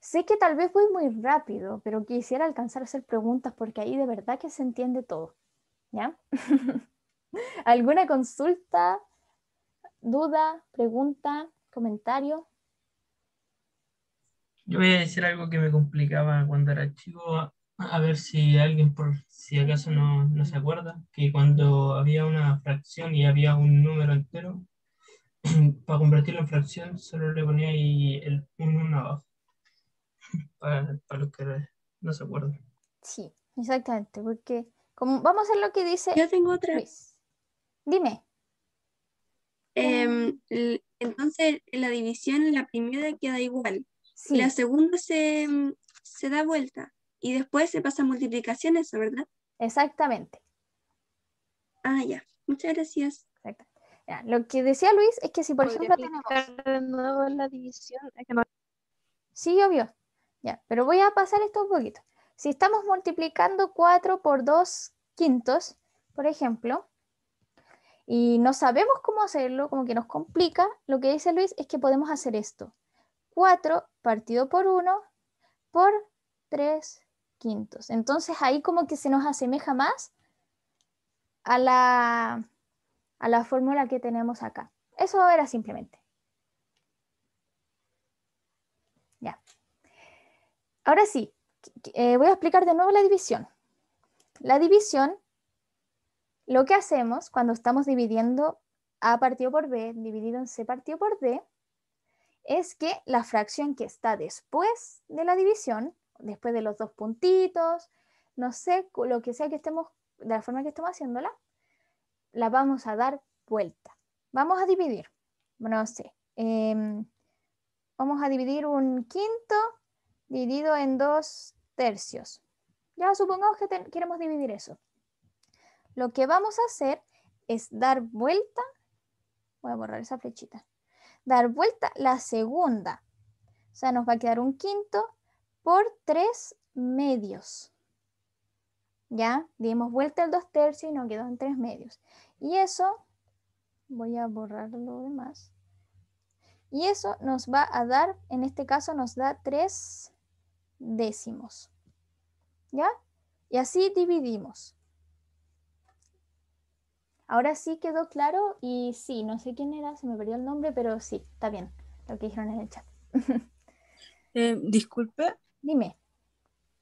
Sé que tal vez voy muy rápido, pero quisiera alcanzar a hacer preguntas porque ahí de verdad que se entiende todo. ¿Ya? [LAUGHS] ¿Alguna consulta, duda, pregunta, comentario? Yo voy a decir algo que me complicaba cuando era chico, a, ver si alguien por si acaso no, se acuerda, que cuando había una fracción y había un número entero, [CLEARS THROAT] para convertirlo en fracción solo le ponía ahí el 1 abajo, [LAUGHS] para, los que no se acuerdan. Sí, exactamente, porque como, vamos a hacer lo que dice. Yo tengo otra. Dime. Eh, entonces, la división, en la primera queda igual. La segunda mm, se, da vuelta y después se pasa a multiplicaciones. ¿verdad? Exactamente. Ah, ya. Muchas gracias. Exacto. lo que decía Luis es que si por ejemplo tenemos... De nuevo la división? Sí, obvio. Ya, pero voy a pasar esto un poquito. Si estamos multiplicando 4 por 2 quintos, por ejemplo, y no sabemos cómo hacerlo, como que nos complica, lo que dice Luis es que podemos hacer esto. 4 partido por 1 por 3 quintos. Entonces ahí como que se nos asemeja más a la, a la fórmula que tenemos acá. Eso era simplemente. Ya. Ahora sí, eh, voy a explicar de nuevo la división. La división, lo que hacemos cuando estamos dividiendo A partido por B, dividido en C partido por D, es que la fracción que está después de la división, después de los dos puntitos, no sé, lo que sea que estemos, de la forma que estemos haciéndola, la vamos a dar vuelta. Vamos a dividir, no sé, em, vamos a dividir un quinto dividido en dos tercios. Ya supongamos que queremos dividir eso. Lo que vamos a hacer es dar vuelta, voy a borrar esa flechita, dar vuelta la segunda. O sea, nos va a quedar un quinto por tres medios. ¿Ya? Dimos vuelta el dos tercios y nos quedan tres medios. Y eso, voy a borrar lo demás. Y eso nos va a dar, en este caso nos da tres décimos. ¿Ya? Y así dividimos. Ahora sí quedó claro y sí, no sé quién era, se me perdió el nombre, pero sí, está bien lo que dijeron en el chat. [LAUGHS] Eh, disculpe. Dime.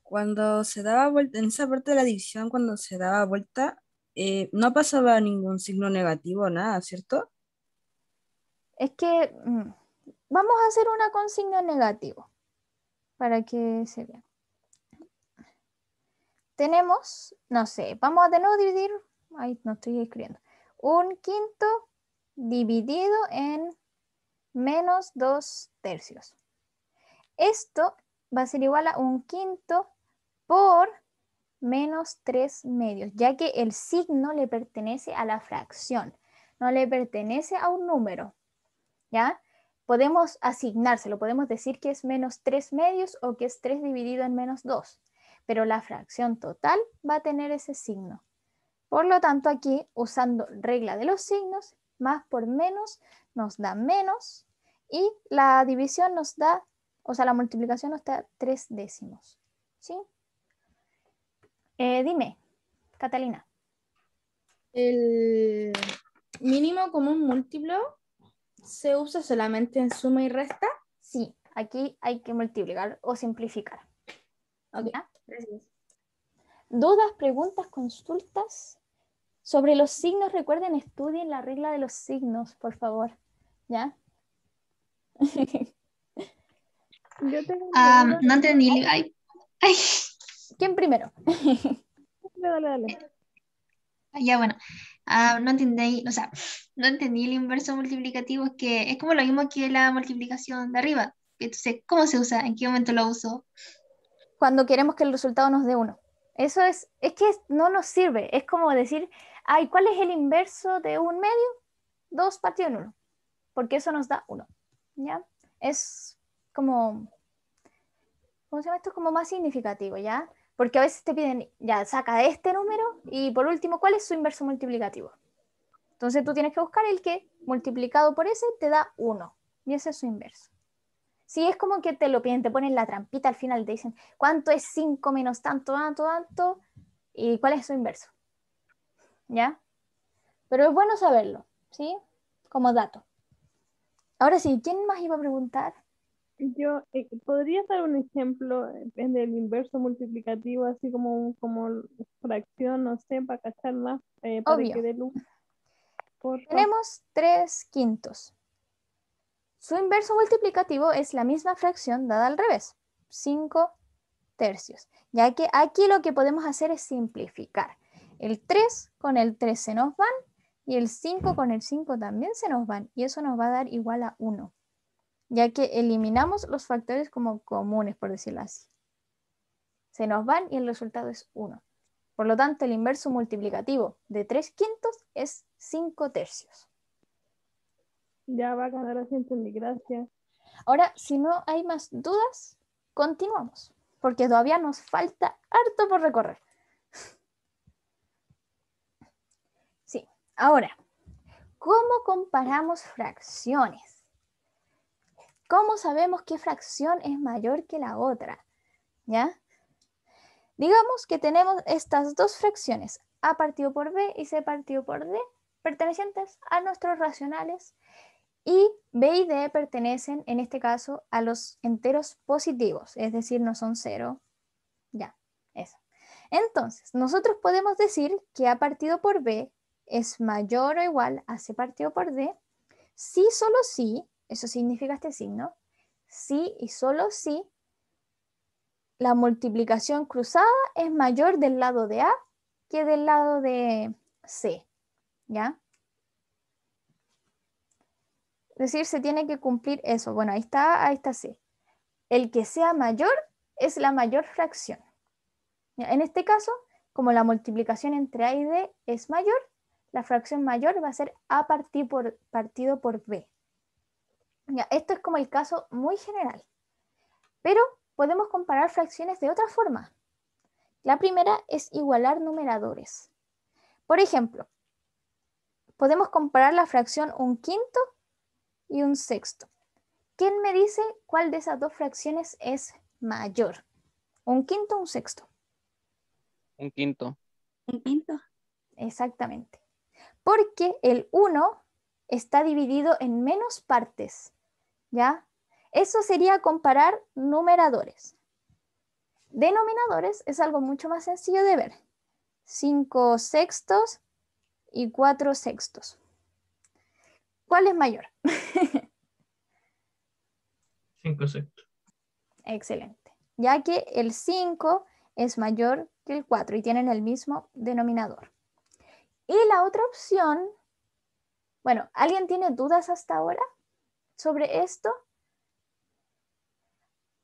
Cuando se daba vuelta, en esa parte de la división, cuando se daba vuelta, eh, no pasaba ningún signo negativo, nada, ¿cierto? Es que mm, vamos a hacer una consigna signo negativo para que se vea. Tenemos, no sé, vamos a de nuevo dividir ahí no estoy escribiendo, un quinto dividido en menos dos tercios. Esto va a ser igual a un quinto por menos tres medios, ya que el signo le pertenece a la fracción, no le pertenece a un número. ¿Ya? Podemos asignárselo, podemos decir que es menos tres medios o que es tres dividido en menos dos, pero la fracción total va a tener ese signo. Por lo tanto, aquí usando regla de los signos, más por menos nos da menos y la división nos da, o sea, la multiplicación nos da tres décimos. ¿Sí? Eh, dime, Catalina. El mínimo común múltiplo se usa solamente en suma y resta. Sí, aquí hay que multiplicar o simplificar. ¿Dudas, preguntas, consultas? Sobre los signos, recuerden, estudien la regla de los signos, por favor. ¿Ya? [LAUGHS] Ah, no entendí. Ay. ¿Quién primero? [LAUGHS] dale, dale. Ah, ya, bueno. Ah, no entendí, o sea, no entendí el inverso multiplicativo, que es como lo mismo que la multiplicación de arriba. Entonces, ¿cómo se usa? ¿En qué momento lo uso? Cuando queremos que el resultado nos dé uno. Eso es, es que no nos sirve. Es como decir, cuál es el inverso de un medio? 2 partido en 1, porque eso nos da 1. ¿Ya? Es como, ¿cómo se llama esto? Como más significativo, ¿ya? Porque a veces te piden, ya, saca este número y por último, ¿cuál es su inverso multiplicativo? Entonces tú tienes que buscar el que multiplicado por ese te da 1. Y ese es su inverso. Si es como que te lo piden, te ponen la trampita al final, te dicen, ¿cuánto es 5 menos tanto, tanto, tanto? ¿Y cuál es su inverso? ¿ya? Pero es bueno saberlo, ¿sí? Como dato. Ahora sí, ¿quién más iba a preguntar? Yo, eh, ¿podría dar un ejemplo del inverso multiplicativo, así como, como fracción, no sé, para cacharla? Eh, para Que dé luz, Tenemos tres quintos. Su inverso multiplicativo es la misma fracción dada al revés, 5 tercios, ya que aquí lo que podemos hacer es simplificar. El 3 con el 3 se nos van y el 5 con el 5 también se nos van y eso nos va a dar igual a 1, ya que eliminamos los factores como comunes, por decirlo así. Se nos van y el resultado es 1. Por lo tanto, el inverso multiplicativo de 3 quintos es 5 tercios. Ya va a ganar asiento mi gracias. Ahora, si no hay más dudas, continuamos, porque todavía nos falta harto por recorrer. Ahora, ¿cómo comparamos fracciones? ¿Cómo sabemos qué fracción es mayor que la otra? ¿Ya? Digamos que tenemos estas dos fracciones, a partido por b y c partido por d, pertenecientes a nuestros racionales, y b y d pertenecen, en este caso, a los enteros positivos, es decir, no son cero. Ya, eso. Entonces, nosotros podemos decir que a partido por b es mayor o igual a C partido por D, si solo si, eso significa este signo, si y solo si la multiplicación cruzada es mayor del lado de A que del lado de C, ¿ya? Es decir, se tiene que cumplir eso. Bueno, ahí está C. El que sea mayor es la mayor fracción. En este caso, como la multiplicación entre A y D es mayor, la fracción mayor va a ser A partido por, partido por B. Ya, esto es como el caso muy general. Pero podemos comparar fracciones de otra forma. La primera es igualar numeradores. Por ejemplo, podemos comparar la fracción un quinto y un sexto. ¿Quién me dice cuál de esas dos fracciones es mayor? ¿Un quinto o un sexto? Un quinto. Un quinto. Exactamente porque el 1 está dividido en menos partes, ¿ya? Eso sería comparar numeradores. Denominadores es algo mucho más sencillo de ver. 5 sextos y 4 sextos. ¿Cuál es mayor? 5 [LAUGHS] sextos. Excelente. Ya que el 5 es mayor que el 4 y tienen el mismo denominador. Y la otra opción, bueno, ¿alguien tiene dudas hasta ahora sobre esto?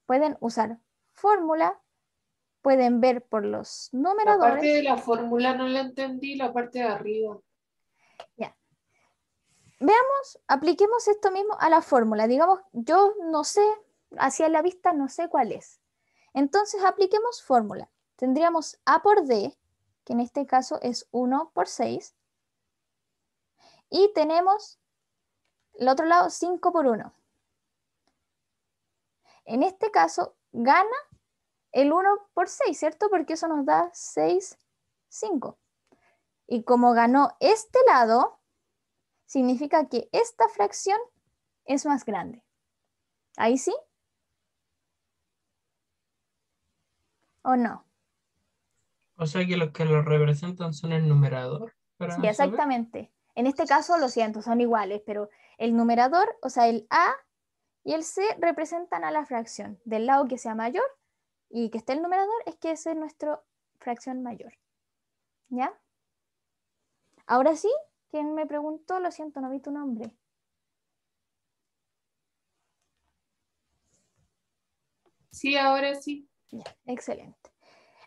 Pueden usar fórmula, pueden ver por los numeradores. La parte de la fórmula no la entendí, la parte de arriba. Ya. Veamos, apliquemos esto mismo a la fórmula. Digamos, yo no sé, hacia la vista no sé cuál es. Entonces apliquemos fórmula. Tendríamos A por D que en este caso es 1 por 6. Y tenemos el otro lado 5 por 1. En este caso gana el 1 por 6, ¿cierto? Porque eso nos da 6, 5. Y como ganó este lado, significa que esta fracción es más grande. ¿Ahí sí? ¿O no? O sea que los que lo representan son el numerador. sí, exactamente. En este caso, lo siento, son iguales, pero el numerador, o sea, el A y el C representan a la fracción. Del lado que sea mayor y que esté el numerador, es que ese es nuestro fracción mayor. ¿Ya? Ahora sí, ¿Quién me preguntó, lo siento, no vi tu nombre. Sí, ahora sí. excelente.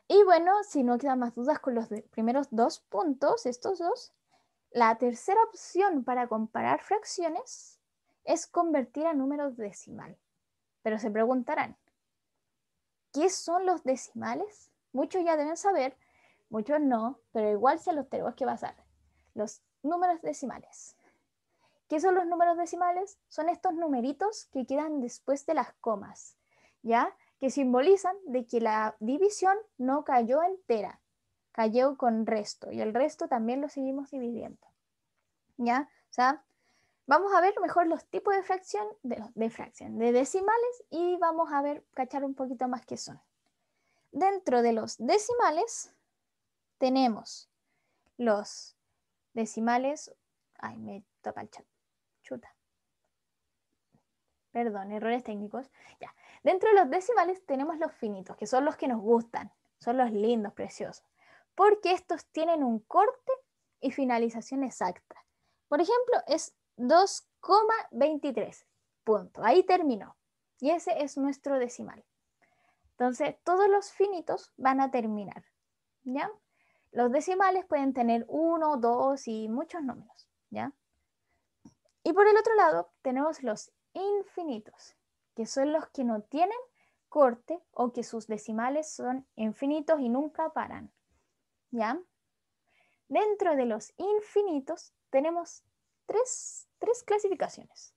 Y bueno, si no quedan más dudas con los primeros dos puntos, estos dos, la tercera opción para comparar fracciones es convertir a números decimal. Pero se preguntarán, ¿qué son los decimales? Muchos ya deben saber, muchos no, pero igual se los tenemos que basar. Los números decimales. ¿Qué son los números decimales? Son estos numeritos que quedan después de las comas, ¿ya? que simbolizan de que la división no cayó entera, cayó con resto y el resto también lo seguimos dividiendo. ¿Ya? O sea, vamos a ver mejor los tipos de fracción, de, fracción, de decimales y vamos a ver, cachar un poquito más qué son. Dentro de los decimales tenemos los decimales, ay, me topa el chat, chuta. Perdón, errores técnicos. Ya, Dentro de los decimales tenemos los finitos, que son los que nos gustan, son los lindos, preciosos, porque estos tienen un corte y finalización exacta. Por ejemplo, es 2,23. Punto. Ahí terminó. Y ese es nuestro decimal. Entonces, todos los finitos van a terminar. ¿Ya? Los decimales pueden tener 1, 2 y muchos números. ¿Ya? Y por el otro lado, tenemos los infinitos, que son los que no tienen corte o que sus decimales son infinitos y nunca paran. ¿Ya? Dentro de los infinitos tenemos tres, tres clasificaciones.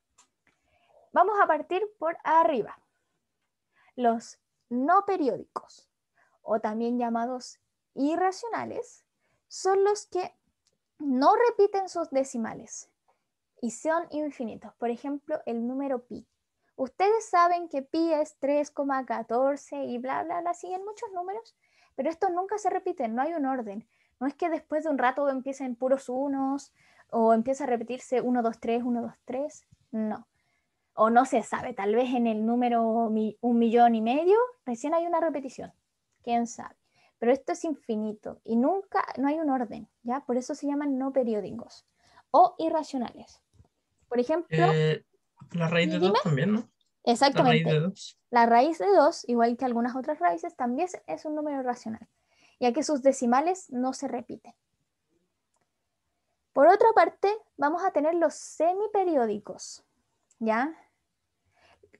Vamos a partir por arriba. Los no periódicos, o también llamados irracionales, son los que no repiten sus decimales y son infinitos. Por ejemplo, el número pi, Ustedes saben que pi es 3,14 y bla, bla, bla, siguen muchos números, pero esto nunca se repite, no hay un orden. No es que después de un rato empiecen puros unos o empiece a repetirse 1, 2, 3, 1, 2, 3, no. O no se sabe, tal vez en el número un millón y medio recién hay una repetición, quién sabe. Pero esto es infinito y nunca, no hay un orden, ¿ya? Por eso se llaman no periódicos o irracionales. Por ejemplo... Eh, la raíz de 2 también, ¿no? Exactamente. La raíz de 2. La raíz de 2, igual que algunas otras raíces, también es un número racional, ya que sus decimales no se repiten. Por otra parte, vamos a tener los semiperiódicos, ¿ya?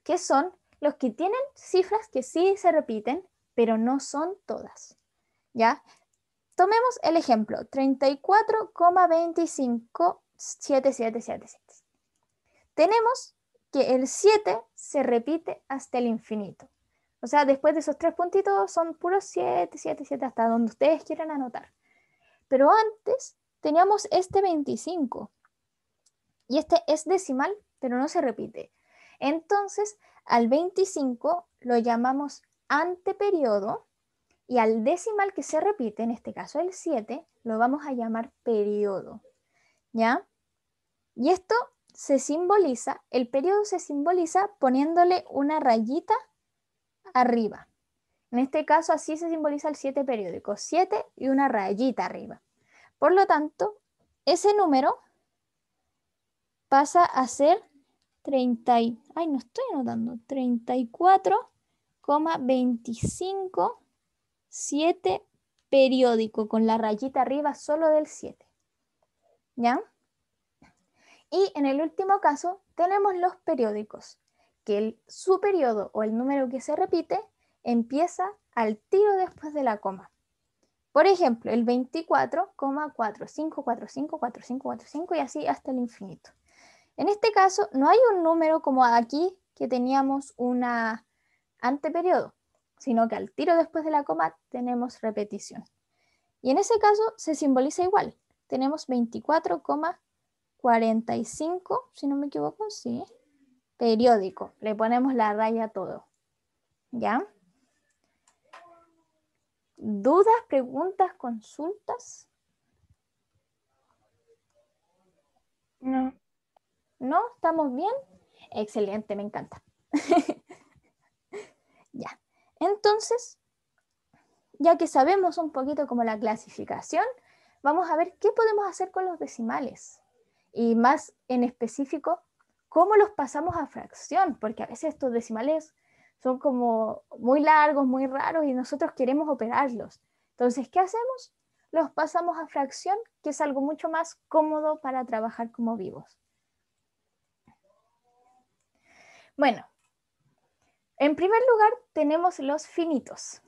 Que son los que tienen cifras que sí se repiten, pero no son todas, ¿ya? Tomemos el ejemplo, 34,257777. Tenemos que el 7 se repite hasta el infinito. O sea, después de esos tres puntitos son puros 7, 7, 7, hasta donde ustedes quieran anotar. Pero antes teníamos este 25. Y este es decimal, pero no se repite. Entonces, al 25 lo llamamos anteperiodo y al decimal que se repite, en este caso el 7, lo vamos a llamar periodo. ¿Ya? Y esto se simboliza, el periodo se simboliza poniéndole una rayita arriba. En este caso así se simboliza el 7 periódico, 7 y una rayita arriba. Por lo tanto, ese número pasa a ser 30 ay, no estoy anotando, 34,257 periódico con la rayita arriba solo del 7. ¿Ya? Y en el último caso tenemos los periódicos, que el, su periodo o el número que se repite empieza al tiro después de la coma. Por ejemplo, el 24,45454545 y así hasta el infinito. En este caso no hay un número como aquí que teníamos una anteperiodo, sino que al tiro después de la coma tenemos repetición. Y en ese caso se simboliza igual. Tenemos 24, 45, si no me equivoco, sí. Periódico. Le ponemos la raya a todo. ¿Ya? ¿Dudas, preguntas, consultas? No. ¿No? ¿Estamos bien? Excelente, me encanta. [LAUGHS] ya. Entonces, ya que sabemos un poquito como la clasificación, vamos a ver qué podemos hacer con los decimales y más en específico, cómo los pasamos a fracción, porque a veces estos decimales son como muy largos, muy raros y nosotros queremos operarlos. Entonces, ¿qué hacemos? Los pasamos a fracción, que es algo mucho más cómodo para trabajar como vivos. Bueno, en primer lugar tenemos los finitos,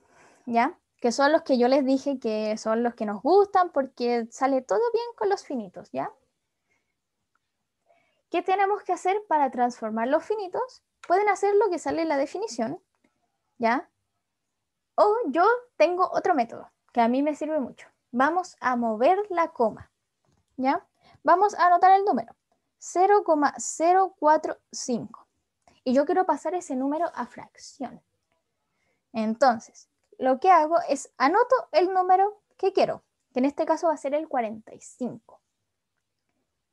¿ya? Que son los que yo les dije que son los que nos gustan porque sale todo bien con los finitos, ¿ya? ¿Qué tenemos que hacer para transformar los finitos? Pueden hacer lo que sale en la definición, ¿ya? O yo tengo otro método que a mí me sirve mucho. Vamos a mover la coma, ¿ya? Vamos a anotar el número, 0,045. Y yo quiero pasar ese número a fracción. Entonces, lo que hago es anoto el número que quiero, que en este caso va a ser el 45.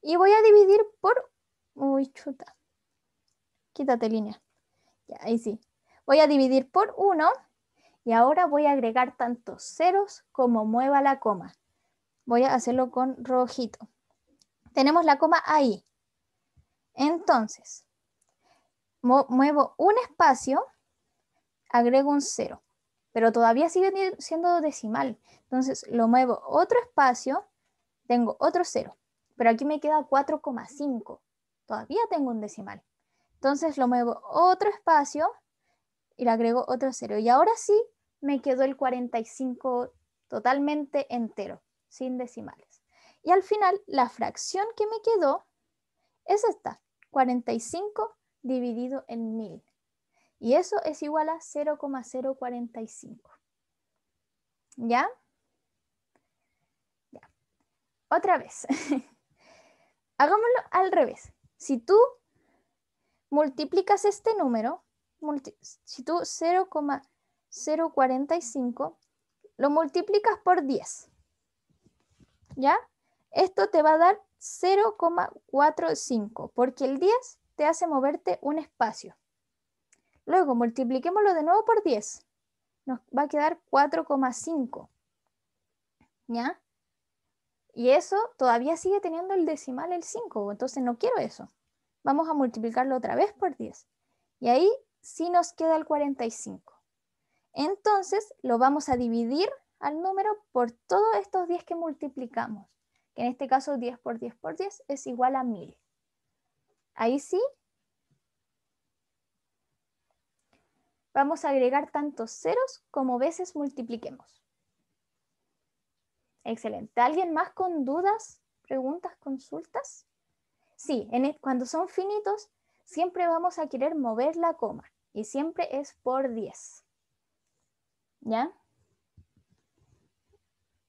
Y voy a dividir por Uy, chuta. Quítate línea. Ya, ahí sí. Voy a dividir por 1 y ahora voy a agregar tantos ceros como mueva la coma. Voy a hacerlo con rojito. Tenemos la coma ahí. Entonces, muevo un espacio, agrego un cero, pero todavía sigue siendo decimal. Entonces lo muevo otro espacio, tengo otro cero, pero aquí me queda 4,5 todavía tengo un decimal. Entonces lo muevo otro espacio y le agrego otro cero. Y ahora sí me quedó el 45 totalmente entero, sin decimales. Y al final la fracción que me quedó es esta, 45 dividido en 1000. Y eso es igual a 0,045. ¿Ya? ¿Ya? Otra vez. [LAUGHS] Hagámoslo al revés. Si tú multiplicas este número, si tú 0,045 lo multiplicas por 10, ¿ya? Esto te va a dar 0,45, porque el 10 te hace moverte un espacio. Luego multipliquémoslo de nuevo por 10. Nos va a quedar 4,5. ¿Ya? Y eso todavía sigue teniendo el decimal el 5, entonces no quiero eso. Vamos a multiplicarlo otra vez por 10. Y ahí sí nos queda el 45. Entonces lo vamos a dividir al número por todos estos 10 que multiplicamos, que en este caso 10 por 10 por 10 es igual a 1000. Ahí sí, vamos a agregar tantos ceros como veces multipliquemos. Excelente. ¿Alguien más con dudas, preguntas, consultas? Sí, e, cuando son finitos, siempre vamos a querer mover la coma y siempre es por 10. ¿Ya?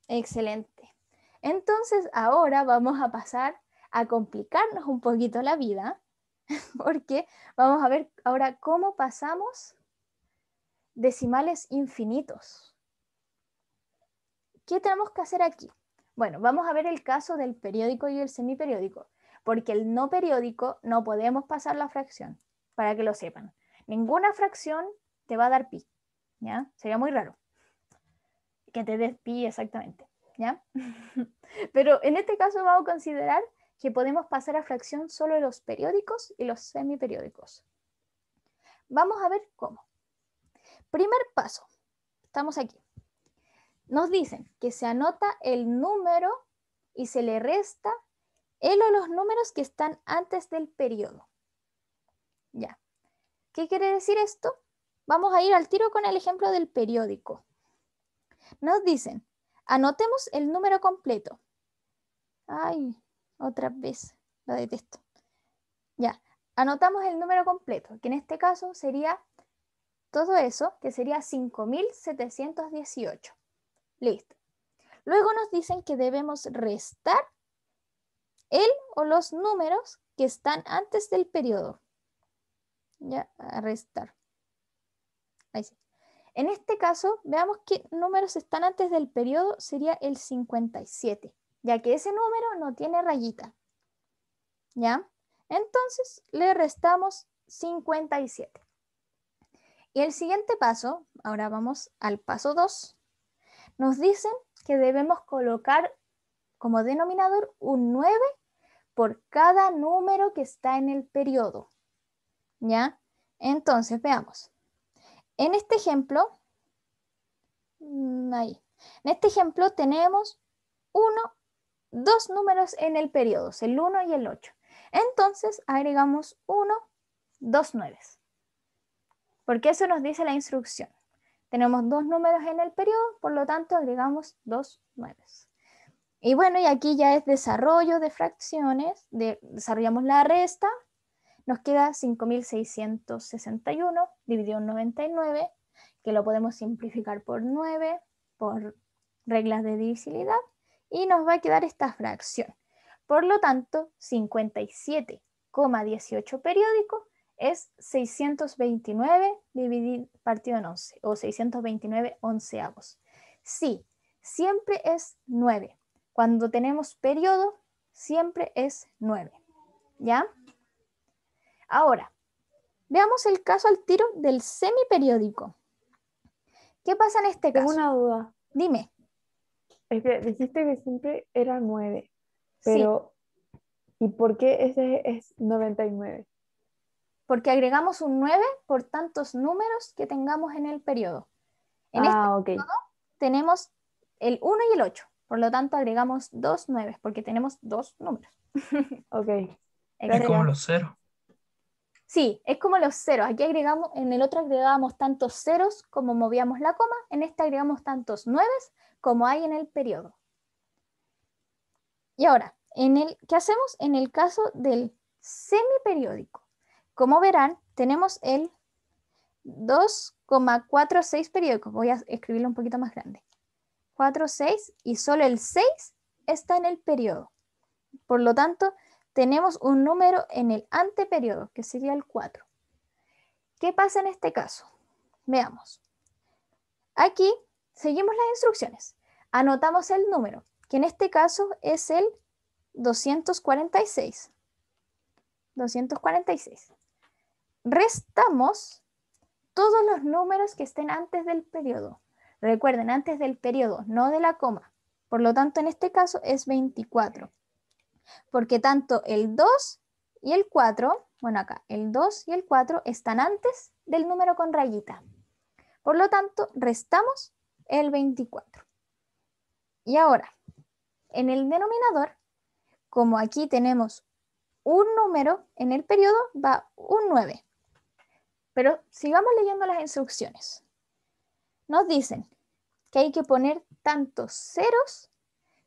Excelente. Entonces ahora vamos a pasar a complicarnos un poquito la vida [LAUGHS] porque vamos a ver ahora cómo pasamos decimales infinitos. ¿Qué tenemos que hacer aquí? Bueno, vamos a ver el caso del periódico y el semiperiódico, porque el no periódico no podemos pasar la fracción, para que lo sepan. Ninguna fracción te va a dar pi, ¿ya? Sería muy raro que te des pi exactamente, ¿ya? [LAUGHS] Pero en este caso vamos a considerar que podemos pasar a fracción solo los periódicos y los semiperiódicos. Vamos a ver cómo. Primer paso, estamos aquí. Nos dicen que se anota el número y se le resta el o los números que están antes del periodo. Ya. ¿Qué quiere decir esto? Vamos a ir al tiro con el ejemplo del periódico. Nos dicen, anotemos el número completo. Ay, otra vez, lo detesto. Ya, anotamos el número completo, que en este caso sería todo eso, que sería 5718. Listo. Luego nos dicen que debemos restar el o los números que están antes del periodo. Ya, restar. Ahí En este caso, veamos qué números están antes del periodo, sería el 57, ya que ese número no tiene rayita. ¿Ya? Entonces, le restamos 57. Y el siguiente paso, ahora vamos al paso 2, nos dicen que debemos colocar como denominador un 9 por cada número que está en el periodo. ¿Ya? Entonces, veamos. En este ejemplo, mm, ahí. En este ejemplo tenemos uno, dos números en el periodo, el 1 y el 8. Entonces agregamos uno, dos nueves. Porque eso nos dice la instrucción. Tenemos dos números en el periodo, por lo tanto agregamos dos nueves. Y bueno, y aquí ya es desarrollo de fracciones, desarrollamos la resta, nos queda 5.661 dividido en 99, que lo podemos simplificar por 9, por reglas de divisibilidad, y nos va a quedar esta fracción. Por lo tanto, 57,18 periódicos es 629 dividido, partido en 11 o 629 onceavos. Sí, siempre es 9. Cuando tenemos periodo, siempre es 9. ¿Ya? Ahora, veamos el caso al tiro del semiperiódico. ¿Qué pasa en este caso? Tengo una duda. Dime. Es que dijiste que siempre era 9, pero ¿y por qué ese es 99? porque agregamos un 9 por tantos números que tengamos en el periodo. En este ah, tenemos el 1 y el 8, por lo tanto agregamos dos 9 porque tenemos dos números. [LAUGHS] ok. Es como los ceros. Sí, es como los ceros. Aquí agregamos, en el otro agregábamos tantos ceros como movíamos la coma, en este agregamos tantos 9 como hay en el periodo. Y ahora, en el, ¿qué hacemos en el caso del semiperiódico? Como verán, tenemos el 2,46 periódico. Voy a escribirlo un poquito más grande. 4,6 y solo el 6 está en el periodo. Por lo tanto, tenemos un número en el anteperiodo, que sería el 4. ¿Qué pasa en este caso? Veamos. Aquí seguimos las instrucciones. Anotamos el número, que en este caso es el 246. 246 restamos todos los números que estén antes del periodo. Recuerden, antes del periodo, no de la coma. Por lo tanto, en este caso es 24. Porque tanto el 2 y el 4, bueno acá, el 2 y el 4 están antes del número con rayita. Por lo tanto, restamos el 24. Y ahora, en el denominador, como aquí tenemos un número, en el periodo va un 9. Pero sigamos leyendo las instrucciones. Nos dicen que hay que poner tantos ceros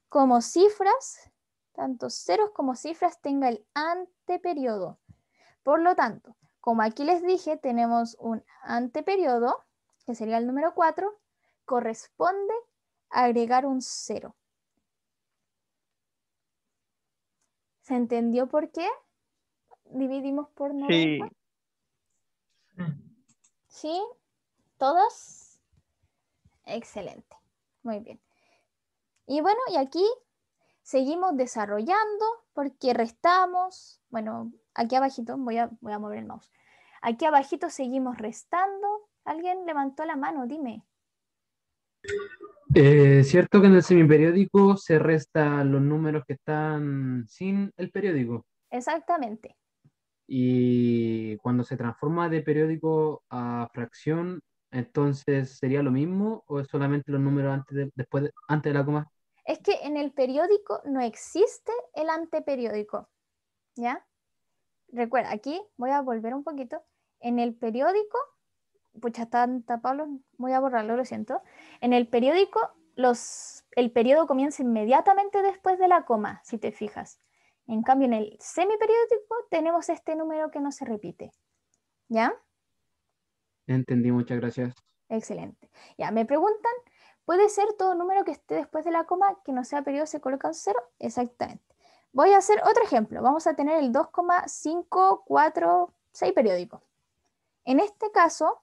como cifras, tantos ceros como cifras tenga el anteperiodo. Por lo tanto, como aquí les dije, tenemos un anteperiodo, que sería el número 4, corresponde agregar un cero. ¿Se entendió por qué? Dividimos por 90. ¿Sí? ¿Todos? Excelente. Muy bien. Y bueno, y aquí seguimos desarrollando porque restamos, bueno, aquí abajito, voy a, a mover el mouse. Aquí abajito seguimos restando. ¿Alguien levantó la mano? Dime. Es eh, ¿Cierto que en el semiperiódico se resta los números que están sin el periódico? Exactamente. Y cuando se transforma de periódico a fracción, entonces sería lo mismo o es solamente los números antes de, después antes de la coma? Es que en el periódico no existe el anteperiódico, ¿ya? Recuerda, aquí voy a volver un poquito. En el periódico, pucha, tanta Pablo, voy a borrarlo, lo siento. En el periódico, los, el periodo comienza inmediatamente después de la coma, si te fijas. En cambio, en el semiperiódico tenemos este número que no se repite. ¿Ya? Entendí, muchas gracias. Excelente. Ya, me preguntan, ¿puede ser todo número que esté después de la coma que no sea periodo se coloca un cero? Exactamente. Voy a hacer otro ejemplo. Vamos a tener el 2,546 periódico. En este caso,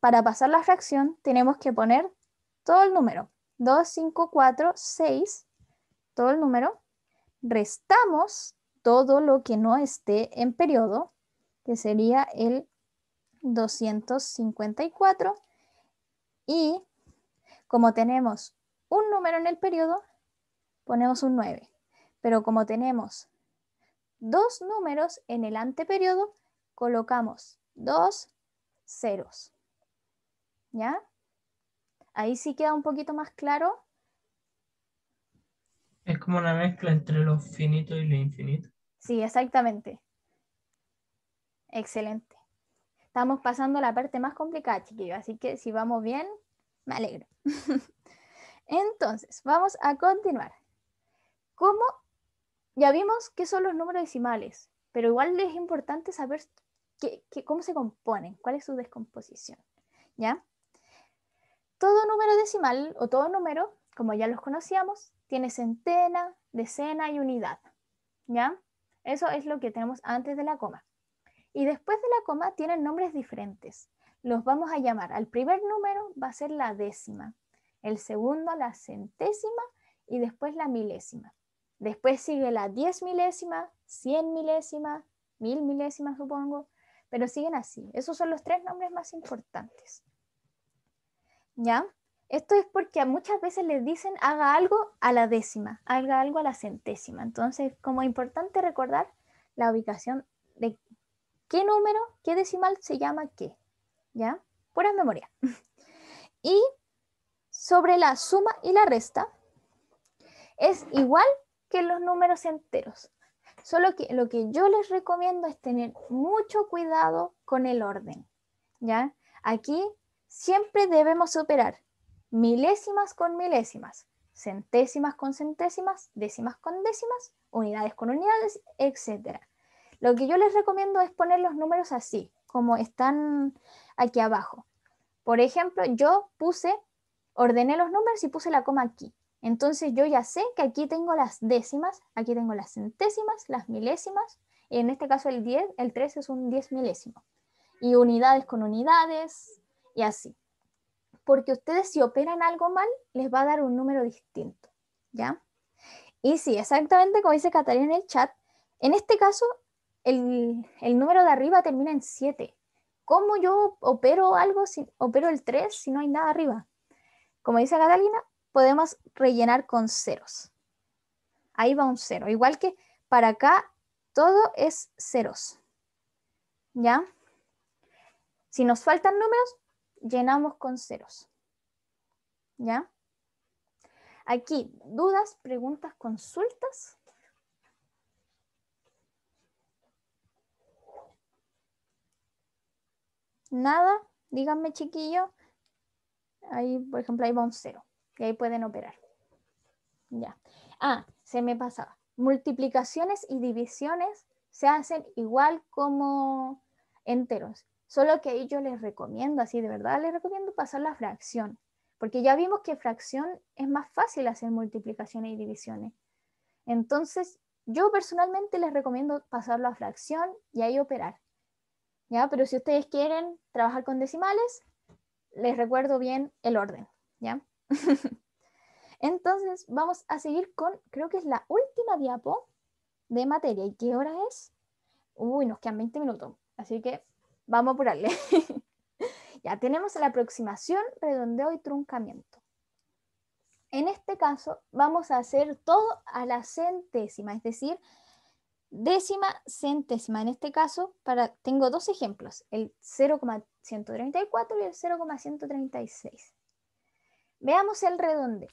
para pasar la fracción, tenemos que poner todo el número. 2, 5, 4, 6, todo el número restamos todo lo que no esté en periodo, que sería el 254. Y como tenemos un número en el periodo, ponemos un 9. Pero como tenemos dos números en el anteperiodo, colocamos dos ceros. ¿Ya? Ahí sí queda un poquito más claro es como una mezcla entre lo finito y lo infinito. Sí, exactamente. Excelente. Estamos pasando a la parte más complicada, chiquillos, así que si vamos bien, me alegro. [LAUGHS] Entonces, vamos a continuar. ¿Cómo? Ya vimos qué son los números decimales, pero igual es importante saber cómo se componen, cuál es su descomposición. ¿Ya? Todo número decimal o todo número, como ya los conocíamos, tiene centena, decena y unidad. ¿Ya? Eso es lo que tenemos antes de la coma. Y después de la coma tienen nombres diferentes. Los vamos a llamar. Al primer número va a ser la décima, el segundo la centésima y después la milésima. Después sigue la diez milésima, cien milésima, mil milésima supongo, pero siguen así. Esos son los tres nombres más importantes. ¿Ya? Esto es porque muchas veces les dicen haga algo a la décima, haga algo a la centésima. Entonces, como importante recordar la ubicación de qué número, qué decimal se llama qué. ¿Ya? Pura memoria. [LAUGHS] y sobre la suma y la resta es igual que los números enteros. Solo que lo que yo les recomiendo es tener mucho cuidado con el orden. ¿Ya? Aquí siempre debemos superar milésimas con milésimas, centésimas con centésimas, décimas con décimas, unidades con unidades, etc. Lo que yo les recomiendo es poner los números así, como están aquí abajo. Por ejemplo, yo puse, ordené los números y puse la coma aquí. Entonces yo ya sé que aquí tengo las décimas, aquí tengo las centésimas, las milésimas, y en este caso el 10, el 3 es un 10 milésimo. Y unidades con unidades, y así porque ustedes si operan algo mal, les va a dar un número distinto, ¿ya? Y sí, exactamente como dice Catalina en el chat, en este caso el, número de arriba termina en 7. ¿Cómo yo opero algo, si, opero el 3 si no hay nada arriba? Como dice Catalina, podemos rellenar con ceros. Ahí va un cero, igual que para acá todo es ceros. ¿Ya? Si nos faltan números, llenamos con ceros. ¿Ya? Aquí, dudas, preguntas, consultas. Nada, díganme chiquillo. Ahí, por ejemplo, ahí va un cero. Y ahí pueden operar. Ya. Ah, se me pasaba. Multiplicaciones y divisiones se hacen igual como enteros. Solo que ahí yo les recomiendo, así de verdad les recomiendo pasar a fracción, porque ya vimos que fracción es más fácil hacer multiplicaciones y divisiones. Entonces, yo personalmente les recomiendo pasarlo a fracción y ahí operar. ¿Ya? Pero si ustedes quieren trabajar con decimales, les recuerdo bien el orden, ¿ya? [LAUGHS] Entonces, vamos a seguir con, creo que es la última diapo de materia. ¿Y qué hora es? Uy, nos quedan 20 minutos. Así que Vamos a apurarle. [LAUGHS] ya tenemos la aproximación, redondeo y truncamiento. En este caso vamos a hacer todo a la centésima, es decir, décima centésima. En este caso para, tengo dos ejemplos, el 0,134 y el 0,136. Veamos el redondeo.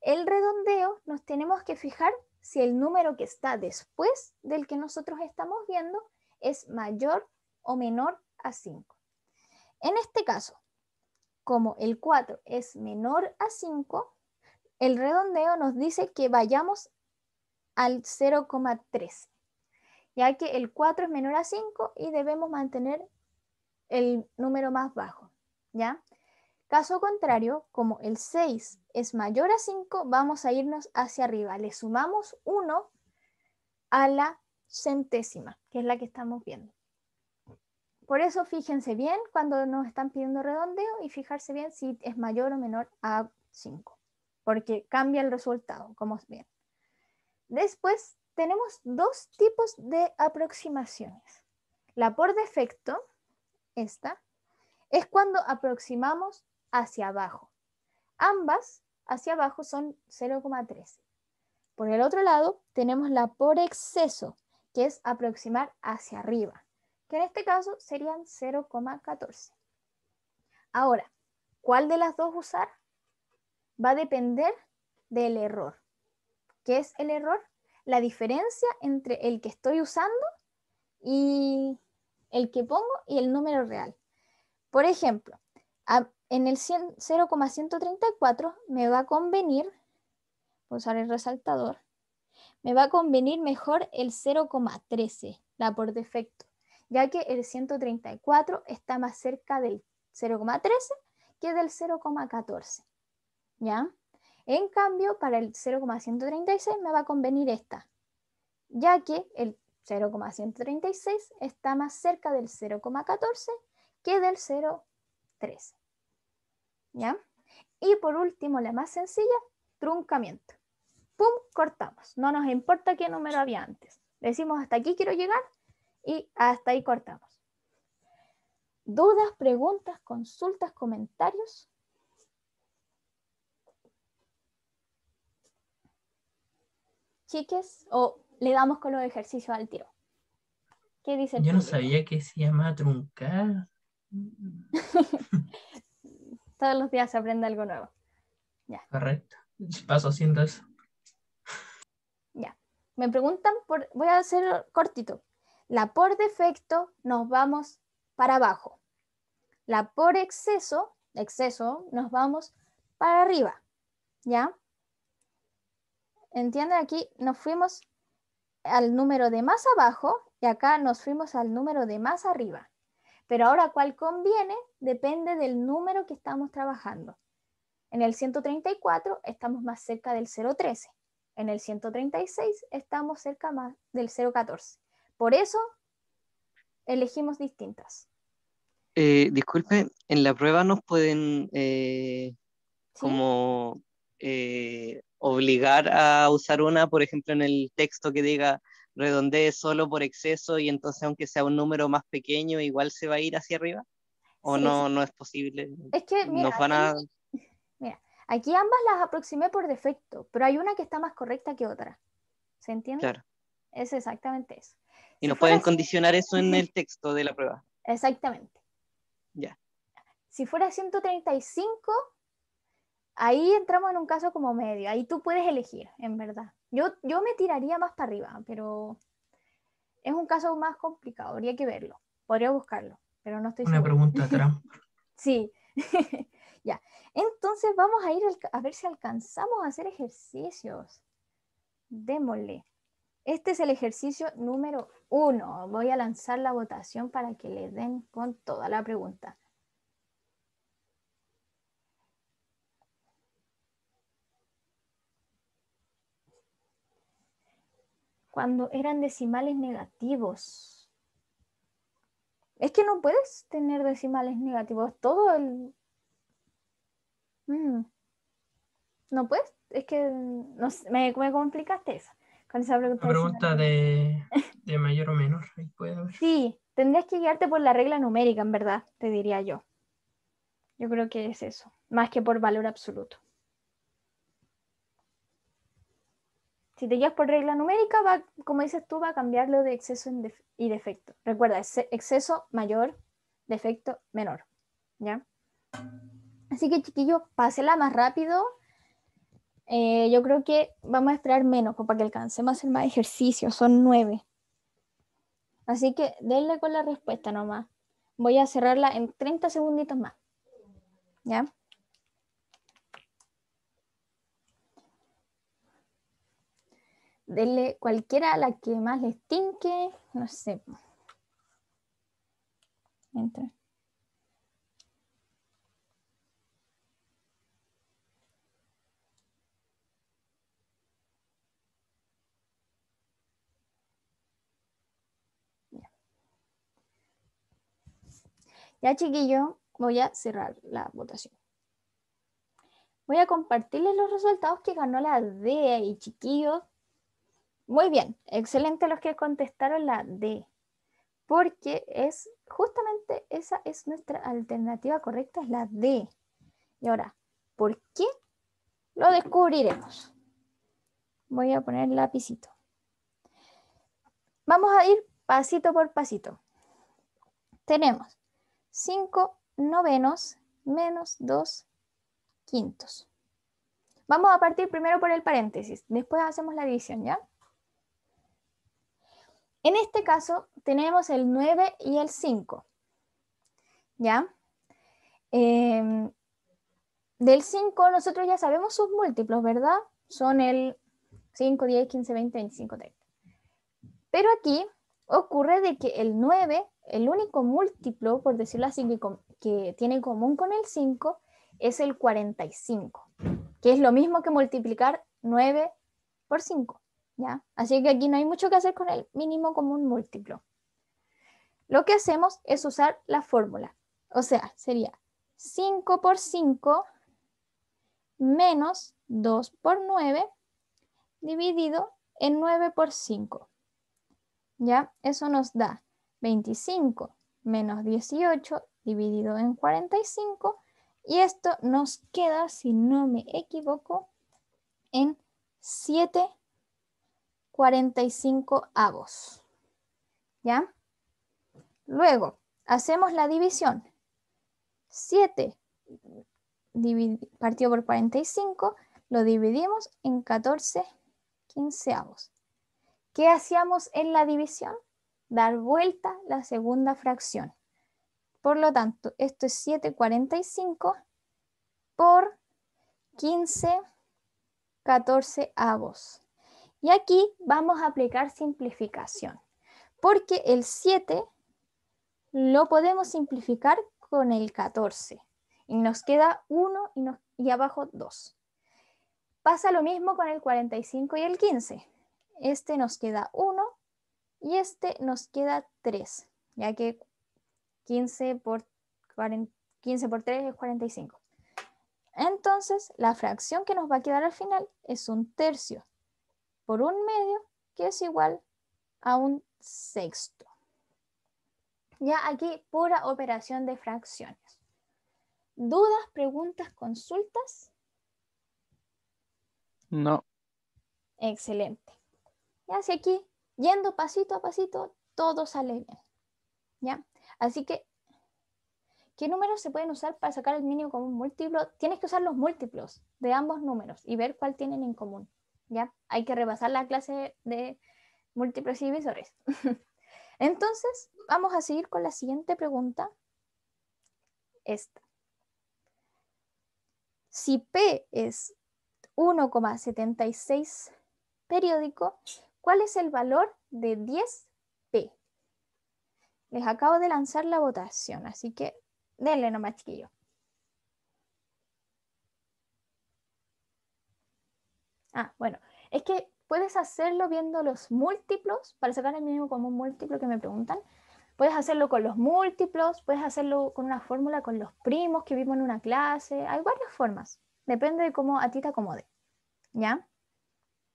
El redondeo nos tenemos que fijar si el número que está después del que nosotros estamos viendo es mayor o menor a 5. En este caso, como el 4 es menor a 5, el redondeo nos dice que vayamos al 0,3, ya que el 4 es menor a 5 y debemos mantener el número más bajo, ¿ya? Caso contrario, como el 6 es mayor a 5, vamos a irnos hacia arriba. Le sumamos 1 a la centésima, que es la que estamos viendo. Por eso fíjense bien cuando nos están pidiendo redondeo y fijarse bien si es mayor o menor a 5, porque cambia el resultado, como ven. Después tenemos dos tipos de aproximaciones. La por defecto, esta, es cuando aproximamos hacia abajo. Ambas hacia abajo son 0,13. Por el otro lado tenemos la por exceso, que es aproximar hacia arriba que en este caso serían 0,14. Ahora, ¿cuál de las dos usar? Va a depender del error. ¿Qué es el error? La diferencia entre el que estoy usando y el que pongo y el número real. Por ejemplo, en el 0,134 me va a convenir, voy a usar el resaltador, me va a convenir mejor el 0,13, la por defecto ya que el 134 está más cerca del 0,13 que del 0,14. ¿Ya? En cambio, para el 0,136 me va a convenir esta, ya que el 0,136 está más cerca del 0,14 que del 0,13. ¿Ya? Y por último, la más sencilla, truncamiento. ¡Pum! Cortamos. No nos importa qué número había antes. Decimos hasta aquí quiero llegar, y hasta ahí cortamos. ¿Dudas, preguntas, consultas, comentarios? Chiques, o le damos con los ejercicios al tiro. ¿Qué dice Yo no sabía que se llama truncar. [LAUGHS] Todos los días se aprende algo nuevo. Correcto. Paso haciendo eso. Ya. Me preguntan por. Voy a hacer cortito. La por defecto nos vamos para abajo. La por exceso, exceso, nos vamos para arriba. ¿Ya? Entienden, aquí nos fuimos al número de más abajo y acá nos fuimos al número de más arriba. Pero ahora cuál conviene depende del número que estamos trabajando. En el 134 estamos más cerca del 013. En el 136 estamos cerca más del 014. Por eso elegimos distintas. Eh, disculpe, en la prueba nos pueden eh, como eh, obligar a usar una, por ejemplo, en el texto que diga redondee solo por exceso y entonces aunque sea un número más pequeño igual se va a ir hacia arriba o no no es posible. Es que mira, nos [LAUGHS] van mira, aquí ambas las aproximé por defecto, pero hay una que está más correcta que otra. ¿Se entiende? Claro. Es exactamente eso. Y nos pueden condicionar eso en el texto de la prueba. Exactamente. Ya. Si fuera 135, ahí entramos en un caso como medio. Ahí tú puedes elegir, en verdad. Yo, yo me tiraría más para arriba, pero es un caso más complicado. Habría que verlo. Podría buscarlo, pero no estoy Una pregunta trampa. [LAUGHS] sí. [LAUGHS] ya. Entonces vamos a ir a ver si alcanzamos a hacer ejercicios. Démosle. Este es el ejercicio número uno. Voy a lanzar la votación para que le den con toda la pregunta. Cuando eran decimales negativos. Es que no puedes tener decimales negativos. Todo el... Mm, no puedes. Es que me, complicaste eso pregunta. pregunta de, mayor o menor, Sí, tendrías que guiarte por la regla numérica, en verdad, te diría yo. Yo creo que es eso, más que por valor absoluto. Si te guías por regla numérica, va, como dices tú, va a cambiarlo de exceso y defecto. Recuerda, exceso mayor, defecto menor. ¿Ya? Así que, chiquillos, pásela más rápido eh, yo creo que vamos a esperar menos pues, para que alcancemos a hacer más ejercicio, son nueve. Así que denle con la respuesta nomás. Voy a cerrarla en 30 segunditos más. ¿Ya? Denle cualquiera a la que más le tinque, no sé. Entra. Ya, chiquillos, voy a cerrar la votación. Voy a compartirles los resultados que ganó la D y chiquillos. Muy bien, excelente los que contestaron la D, porque es justamente esa es nuestra alternativa correcta, es la D. Y ahora, ¿por qué? Lo descubriremos. Voy a poner lapicito. Vamos a ir pasito por pasito. Tenemos 5 novenos menos 2 quintos. Vamos a partir primero por el paréntesis, después hacemos la división, ¿ya? En este caso tenemos el 9 y el 5, ¿ya? Em, del 5 nosotros ya sabemos sus múltiplos, ¿verdad? Son el 5, 10, 15, 20, 25, 30. Pero aquí ocurre de que el 9 el único múltiplo, por decirlo así, que, tiene en común con el 5 es el 45, que es lo mismo que multiplicar 9 por 5. ¿ya? Así que aquí no hay mucho que hacer con el mínimo común múltiplo. Lo que hacemos es usar la fórmula. O sea, sería 5 por 5 menos 2 por 9 dividido en 9 por 5. ¿Ya? Eso nos da 25 menos 18 dividido en 45 y esto nos queda, si no me equivoco, en 7 45 avos. ¿Ya? Luego, hacemos la división. 7 partido por 45, lo dividimos en 14 15 quinceavos. ¿Qué hacíamos en la división? dar vuelta la segunda fracción. Por lo tanto, esto es 7,45 por 15, 14 avos. Y aquí vamos a aplicar simplificación, porque el 7 lo podemos simplificar con el 14. Y nos queda 1 y, y abajo 2. Pasa lo mismo con el 45 y el 15. Este nos queda 1 y este nos queda 3, ya que 15 por, 15 3 es 45. Entonces, la fracción que nos va a quedar al final es un tercio por un medio, que es igual a un sexto. Ya aquí, pura operación de fracciones. ¿Dudas, preguntas, consultas? No. Excelente. Y así aquí yendo pasito a pasito, todo sale bien. ¿Ya? Así que, ¿qué números se pueden usar para sacar el mínimo común múltiplo? Tienes que usar los múltiplos de ambos números y ver cuál tienen en común. ¿Ya? Hay que rebasar la clase de múltiplos y divisores. [LAUGHS] Entonces, vamos a seguir con la siguiente pregunta. Esta. Si P es 1,76 periódico, ¿Cuál es el valor de 10P? Les acabo de lanzar la votación, así que denle nomás, chiquillo. Ah, bueno, es que puedes hacerlo viendo los múltiplos, para sacar el mínimo común múltiplo que me preguntan. Puedes hacerlo con los múltiplos, puedes hacerlo con una fórmula con los primos que vimos en una clase. Hay varias formas, depende de cómo a ti te acomode. ¿Ya?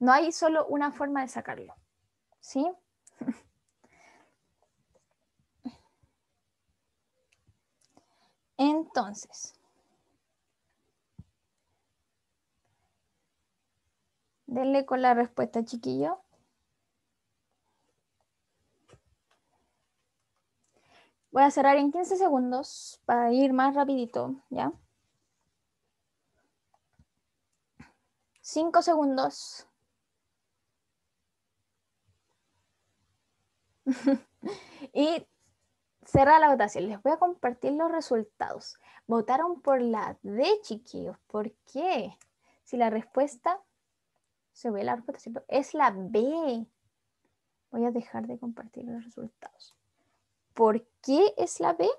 No hay solo una forma de sacarlo. ¿Sí? [LAUGHS] Entonces, denle con la respuesta, chiquillo. Voy a cerrar en 15 segundos para ir más rapidito, ¿ya? 5 segundos. [LAUGHS] y cerrar la votación. Les voy a compartir los resultados. Votaron por la D, chiquillos. ¿Por qué? Si la respuesta, se ve la respuesta, Es la B. Voy a dejar de compartir los resultados. ¿Por qué es la B?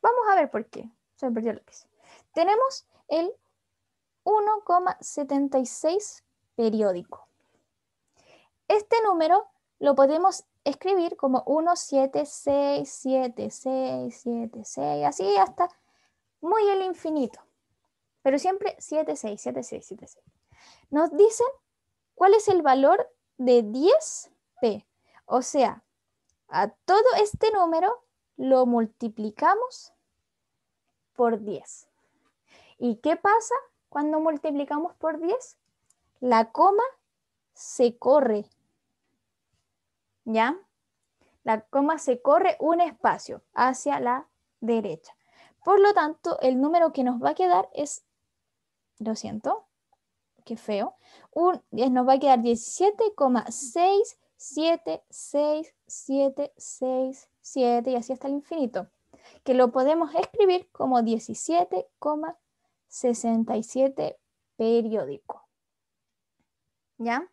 Vamos a ver por qué. Se me perdió Tenemos el 1,76 periódico. Este número lo podemos escribir como 1, 7, 6, 7, 6, 7, 6, así hasta muy el infinito. Pero siempre 7, 6, 7, 6, 7, 6. Nos dicen cuál es el valor de 10p. O sea, a todo este número lo multiplicamos por 10. ¿Y qué pasa cuando multiplicamos por 10? La coma se corre ¿ya? La coma se corre un espacio hacia la derecha. Por lo tanto, el número que nos va a quedar es, lo siento, qué feo, un, nos va a quedar 17,676767 y así hasta el infinito, que lo podemos escribir como 17,67 periódico. ¿Ya?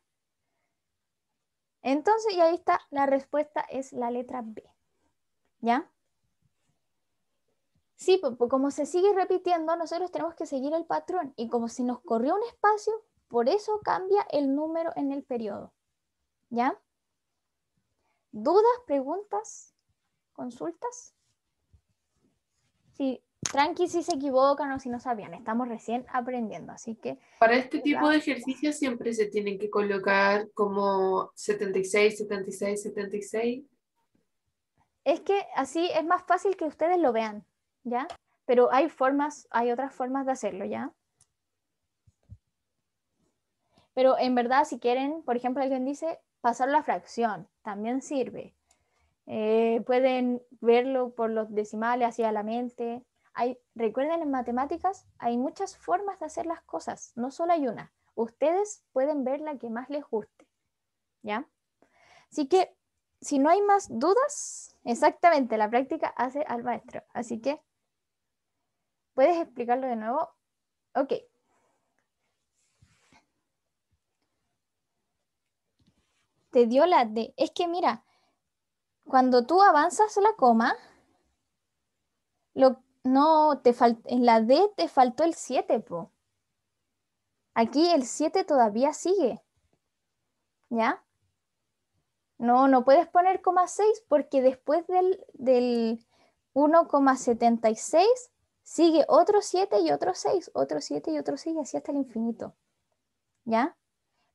Entonces, y ahí está, la respuesta es la letra B. ¿Ya? Sí, como se sigue repitiendo, nosotros tenemos que seguir el patrón. Y como si nos corrió un espacio, por eso cambia el número en el periodo. ¿Ya? ¿Dudas, preguntas, consultas? Sí tranqui si se equivocan o si no sabían, estamos recién aprendiendo, así que... Para este tipo de ejercicios siempre se tienen que colocar como 76, 76, 76. Es que así es más fácil que ustedes lo vean, ¿ya? Pero hay formas, hay otras formas de hacerlo, ¿ya? Pero en verdad, si quieren, por ejemplo, alguien dice pasar la fracción, también sirve. Eh, pueden verlo por los decimales hacia la mente, recuerden, en matemáticas hay muchas formas de hacer las cosas, no solo hay una. Ustedes pueden ver la que más les guste, ¿ya? Así que, si no hay más dudas, exactamente, la práctica hace al maestro. Así que, ¿puedes explicarlo de nuevo? Ok. Te dio la D. Es que mira, cuando tú avanzas la coma, lo, no, te en la D te faltó el 7, po. Aquí el 7 todavía sigue. ¿Ya? No, no puedes poner 6 porque después del, 1,76 sigue otro 7 y otro 6, otro 7 y otro 6 así hasta el infinito. ¿Ya?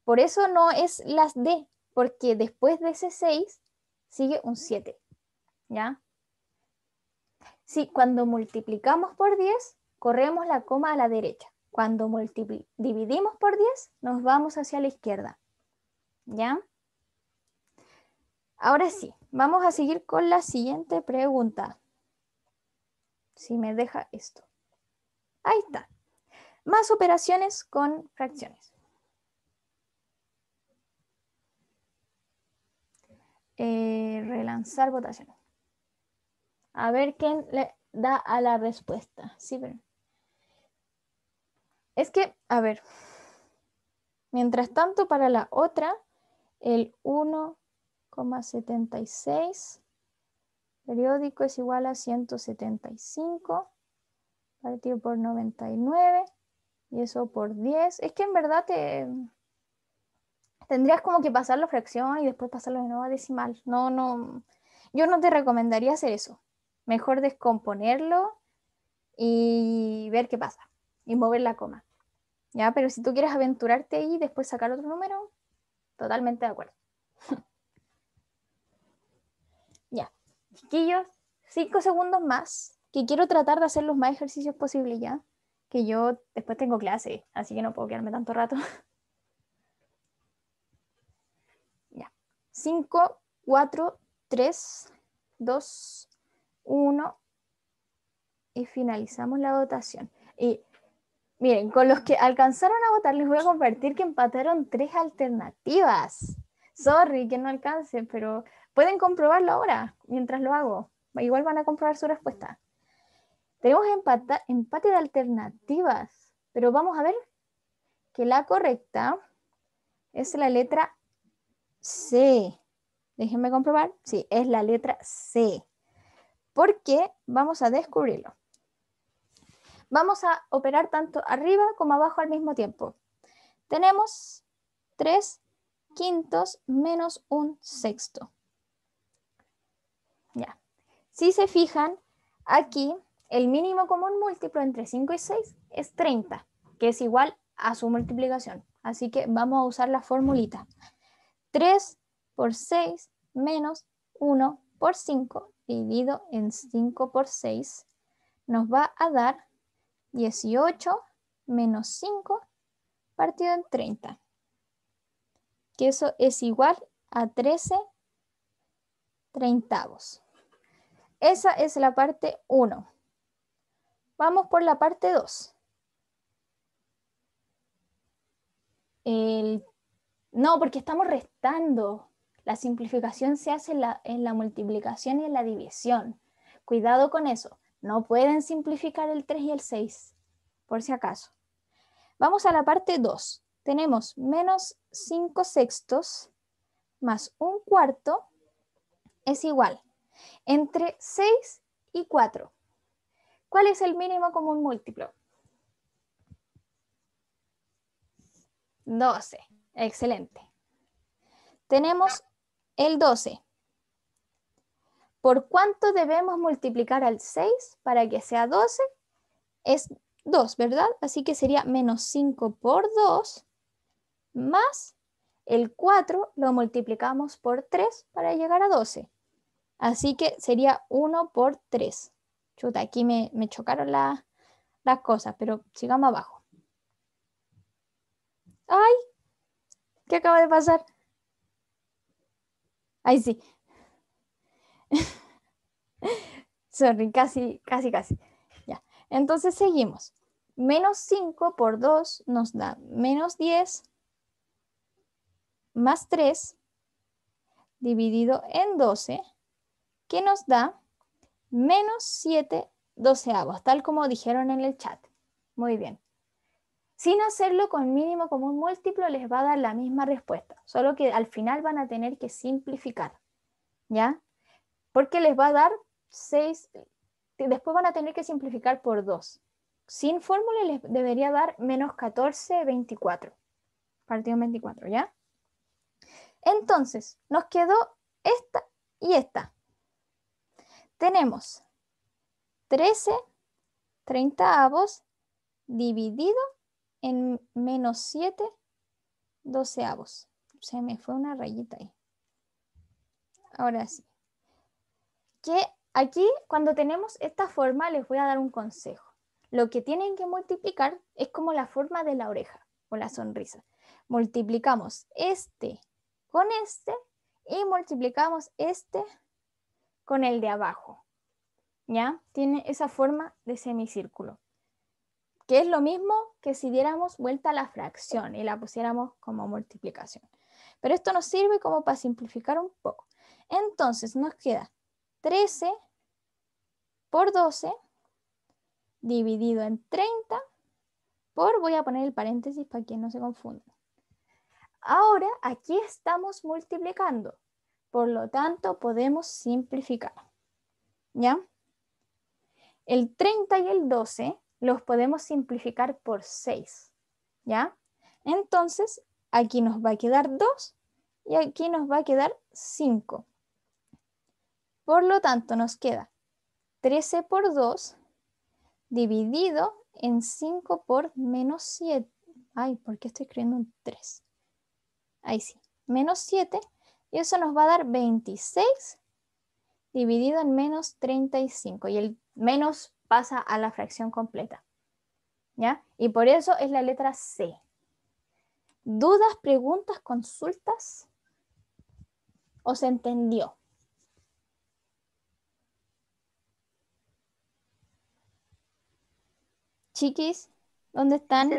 Por eso no es las D, porque después de ese 6 sigue un 7. ¿Ya? Sí, cuando multiplicamos por 10, corremos la coma a la derecha. Cuando dividimos por 10, nos vamos hacia la izquierda. ¿Ya? Ahora sí, vamos a seguir con la siguiente pregunta. Si me deja esto. Ahí está. Más operaciones con fracciones. Eh, relanzar votaciones. A ver quién le da a la respuesta. Sí, Es que, a ver, mientras tanto para la otra, el 1,76 periódico es igual a 175 partido por 99 y eso por 10. Es que en verdad te tendrías como que pasar la fracción y después pasarlo de nuevo a decimal. No, no, yo no te recomendaría hacer eso mejor descomponerlo y ver qué pasa y mover la coma. ¿Ya? Pero si tú quieres aventurarte ahí y después sacar otro número, totalmente de acuerdo. [LAUGHS] ya, chiquillos, cinco segundos más, que quiero tratar de hacer los más ejercicios posibles ya, que yo después tengo clase, así que no puedo quedarme tanto rato. [LAUGHS] ya, cinco, cuatro, tres, dos, 1 y finalizamos la votación. Y miren, con los que alcanzaron a votar les voy a compartir que empataron tres alternativas. Sorry que no alcance, pero pueden comprobarlo ahora mientras lo hago. Igual van a comprobar su respuesta. Tenemos empate de alternativas, pero vamos a ver que la correcta es la letra C. Déjenme comprobar. Sí, es la letra C qué? vamos a descubrirlo. Vamos a operar tanto arriba como abajo al mismo tiempo. Tenemos 3 quintos menos un sexto. Ya. Si se fijan, aquí el mínimo común múltiplo entre 5 y 6 es 30, que es igual a su multiplicación. Así que vamos a usar la formulita. 3 por 6 menos 1 por 5 dividido en 5 por 6 nos va a dar 18 menos 5 partido en 30. Que eso es igual a 13 treintavos. Esa es la parte 1. Vamos por la parte 2. No, porque estamos restando. La simplificación se hace en la, en la multiplicación y en la división. Cuidado con eso. No pueden simplificar el 3 y el 6, por si acaso. Vamos a la parte 2. Tenemos menos 5 sextos más 1 cuarto es igual entre 6 y 4. ¿Cuál es el mínimo común múltiplo? 12. Excelente. Tenemos el 12. ¿Por cuánto debemos multiplicar al 6 para que sea 12? Es 2, ¿verdad? Así que sería menos 5 por 2 más el 4 lo multiplicamos por 3 para llegar a 12. Así que sería 1 por 3. Chuta, aquí me, chocaron las cosas, pero sigamos abajo. ¡Ay! ¿Qué acaba de pasar? Ahí sí. Sorry, casi, casi, casi. Ya. Entonces seguimos. Menos 5 por 2 nos da menos 10 más 3 dividido en 12 que nos da menos 7 doceavos, tal como dijeron en el chat. Muy bien sin hacerlo con mínimo común múltiplo les va a dar la misma respuesta, solo que al final van a tener que simplificar, ¿ya? Porque les va a dar 6, después van a tener que simplificar por 2. Sin fórmula les debería dar menos 14, 24, partido 24, ¿ya? Entonces, nos quedó esta y esta. Tenemos 13 30 avos dividido en menos 7 doceavos. Se me fue una rayita ahí. Ahora sí. Que aquí, cuando tenemos esta forma, les voy a dar un consejo. Lo que tienen que multiplicar es como la forma de la oreja o la sonrisa. Multiplicamos este con este y multiplicamos este con el de abajo. ¿Ya? Tiene esa forma de semicírculo que es lo mismo que si diéramos vuelta a la fracción y la pusiéramos como multiplicación. Pero esto nos sirve como para simplificar un poco. Entonces nos queda 13 por 12 dividido en 30 por, voy a poner el paréntesis para que no se confundan. Ahora aquí estamos multiplicando, por lo tanto podemos simplificar. ¿Ya? El 30 y el 12 los podemos simplificar por 6, ¿ya? Entonces, aquí nos va a quedar 2 y aquí nos va a quedar 5. Por lo tanto, nos queda 13 por 2 dividido en 5 por menos 7. Ay, ¿por qué estoy escribiendo un 3? Ahí sí, menos 7. Y eso nos va a dar 26 dividido en menos 35. Y el menos pasa a la fracción completa. ¿Ya? Y por eso es la letra C. ¿Dudas, preguntas, consultas? ¿O se entendió? Chiquis, ¿dónde están?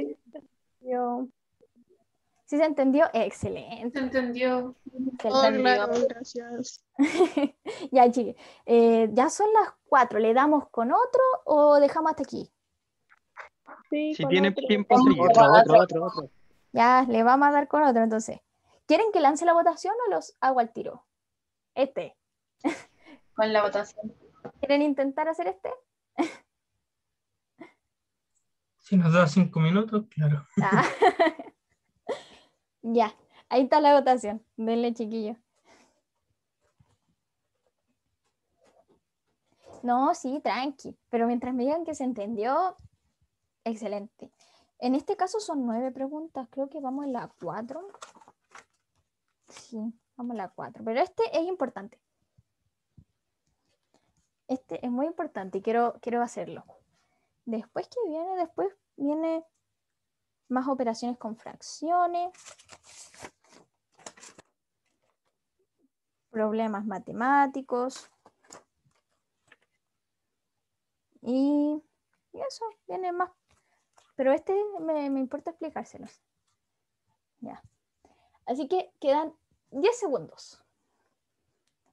¿Sí se entendió? Excelente. Se entendió. Se oh, gracias. [LAUGHS] ya, eh, ya son las cuatro. ¿Le damos con otro o dejamos hasta aquí? si tiene tiempo, sí. Otro, otro, otro, Ya, le vamos a dar con otro entonces. ¿Quieren que lance la votación o los hago al tiro? Este. [LAUGHS] con la votación. ¿Quieren intentar hacer este? si nos da cinco minutos, claro. Ah. [LAUGHS] Ya, ahí está la votación. Denle, chiquillo. No, sí, tranqui. Pero mientras me digan que se entendió, excelente. En este caso son nueve preguntas. Creo que vamos a la cuatro. Sí, vamos a la cuatro. Pero este es importante. Este es muy importante y quiero, quiero hacerlo. Después que viene, después viene más operaciones con fracciones, problemas matemáticos. Y, eso, viene más. Pero este me, importa explicárselos. Ya. Así que quedan 10 segundos.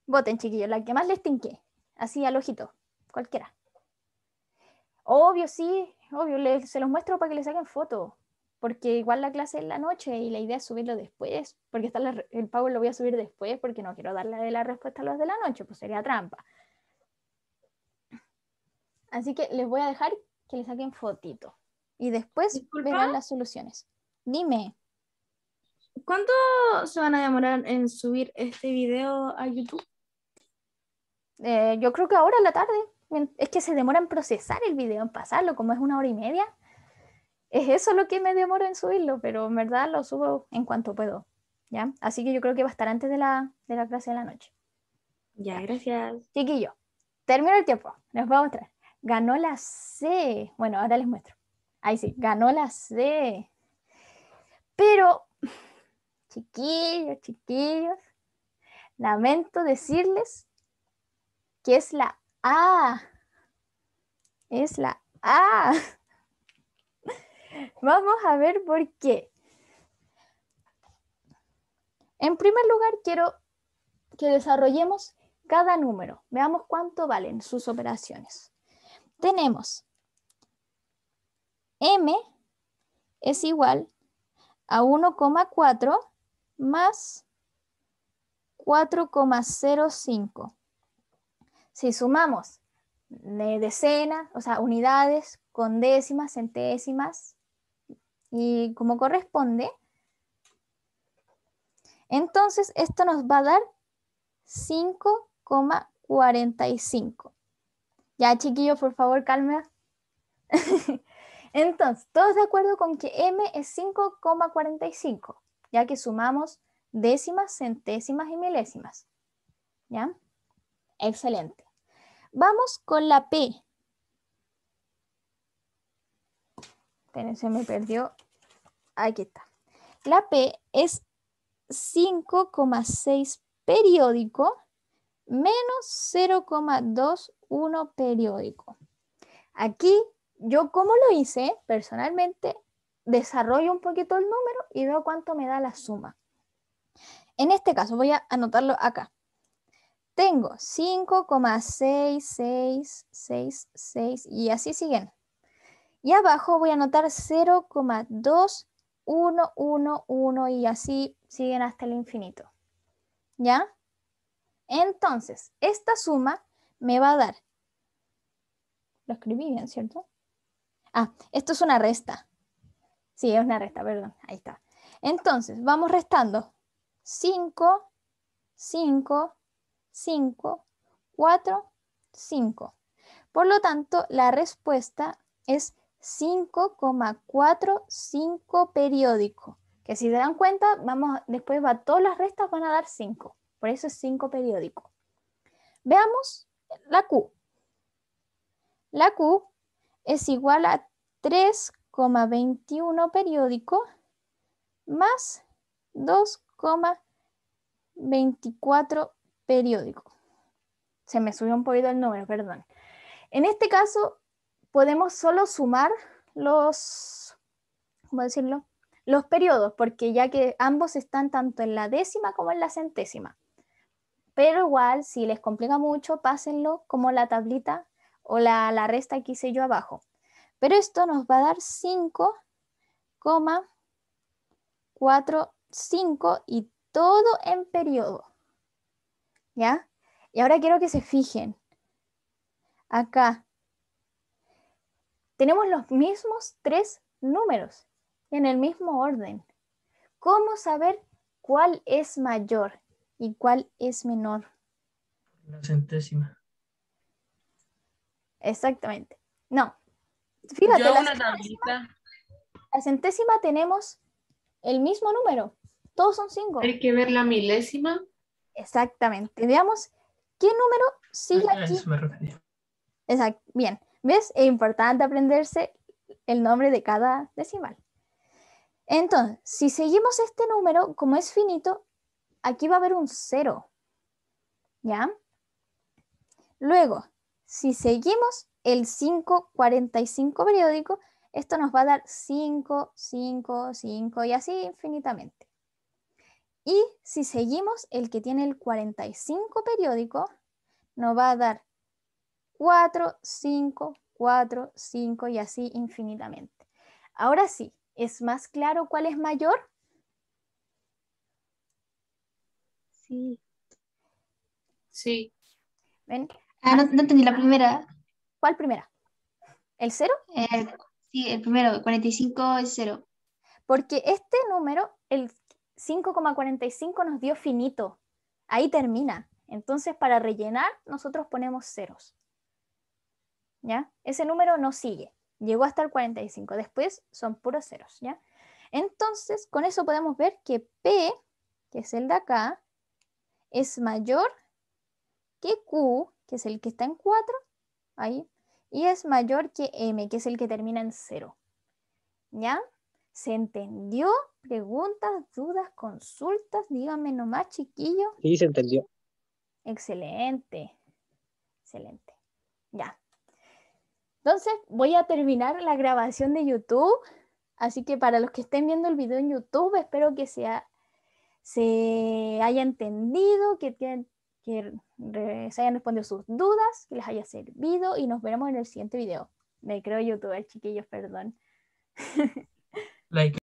Voten, chiquillos, la que más les tinqué. Así al ojito, cualquiera. Obvio, sí, obvio, se los muestro para que le saquen foto porque igual la clase es en la noche y la idea es subirlo después, porque está el pago lo voy a subir después porque no quiero darle la respuesta a los de la noche, pues sería trampa. Así que les voy a dejar que le saquen fotito y después verán las soluciones. Dime. ¿Cuánto se van a demorar en subir este video a YouTube? Eh, yo creo que ahora en la tarde. Es que se demora en procesar el video, en pasarlo, como es una hora y media es eso lo que me dio demora en subirlo, pero en verdad lo subo en cuanto puedo. ¿ya? Así que yo creo que va a estar antes de la, de la clase de la noche. Ya, gracias. Chiquillo, termino el tiempo. Les voy a mostrar. Ganó la C. Bueno, ahora les muestro. Ahí sí, ganó la C. Pero, chiquillos, chiquillos, lamento decirles que es la A. Es la A. Vamos a ver por qué. En primer lugar, quiero que desarrollemos cada número. Veamos cuánto valen sus operaciones. Tenemos m es igual a 1,4 más 4,05. Si sumamos decenas, o sea, unidades con décimas, centésimas, y como corresponde, entonces esto nos va a dar 5,45. Ya, chiquillo, por favor, calma. [LAUGHS] Entonces, todos de acuerdo con que m es 5,45, ya que sumamos décimas, centésimas y milésimas. ¿Ya? Excelente. Vamos con la P. se me perdió. Aquí está. La P es 5,6 periódico menos 0,21 periódico. Aquí yo como lo hice personalmente, desarrollo un poquito el número y veo cuánto me da la suma. En este caso voy a anotarlo acá. Tengo 5,6666 y así siguen. Y abajo voy a anotar 0,2111 y así siguen hasta el infinito. ¿Ya? Entonces, esta suma me va a dar... Lo escribí bien, ¿cierto? Ah, esto es una resta. Sí, es una resta, perdón. Ahí está. Entonces, vamos restando. 5, 5, 5, 4, 5. Por lo tanto, la respuesta es 5,45 periódico. Que si se dan cuenta, vamos, después va, todas las restas van a dar 5. Por eso es 5 periódico. Veamos la Q. La Q es igual a 3,21 periódico más 2,24 periódico. Se me subió un poquito el número, perdón. En este caso, podemos solo sumar los, ¿cómo decirlo? Los periodos, porque ya que ambos están tanto en la décima como en la centésima. Pero igual, si les complica mucho, pásenlo como la tablita o la, la resta que hice yo abajo. Pero esto nos va a dar 5,45 y todo en periodo. ¿Ya? Y ahora quiero que se fijen. Acá, tenemos los mismos tres números en el mismo orden. ¿Cómo saber cuál es mayor y cuál es menor? La centésima. Exactamente. No. Fíjate, la, centésima, centésima tenemos el mismo número. Todos son cinco. Hay que ver la milésima. Exactamente. Veamos qué número sigue ah, aquí. Eso me Exacto. Bien. ¿Ves? Es importante aprenderse el nombre de cada decimal. Entonces, si seguimos este número, como es finito, aquí va a haber un 0. ¿Ya? Luego, si seguimos el 545 periódico, esto nos va a dar 5, 5, 5 y así infinitamente. Y si seguimos el que tiene el 45 periódico, nos va a dar 4, 5, 4, 5 y así infinitamente. Ahora sí, ¿es más claro cuál es mayor? Sí. Sí. ¿Ven? Ah, no, entendí la ah. primera. ¿Cuál primera? ¿El 0 eh, sí, el primero, 45 es 0. Porque este número, el 5,45 nos dio finito. Ahí termina. Entonces, para rellenar, nosotros ponemos ceros. Ese número no sigue, llegó hasta el 45, después son puros ceros, ¿ya? Entonces, con eso podemos ver que P, que es el de acá, es mayor que Q, que es el que está en 4, ahí, y es mayor que M, que es el que termina en 0. ¿Ya? ¿Se entendió? Preguntas, dudas, consultas, díganme nomás, chiquillo. Sí, se entendió. Excelente, excelente. Ya. Entonces voy a terminar la grabación de YouTube, así que para los que estén viendo el video en YouTube, espero que se haya entendido, que, se hayan respondido sus dudas, que les haya servido y nos veremos en el siguiente video. Me creo youtuber, chiquillos, perdón. [LAUGHS]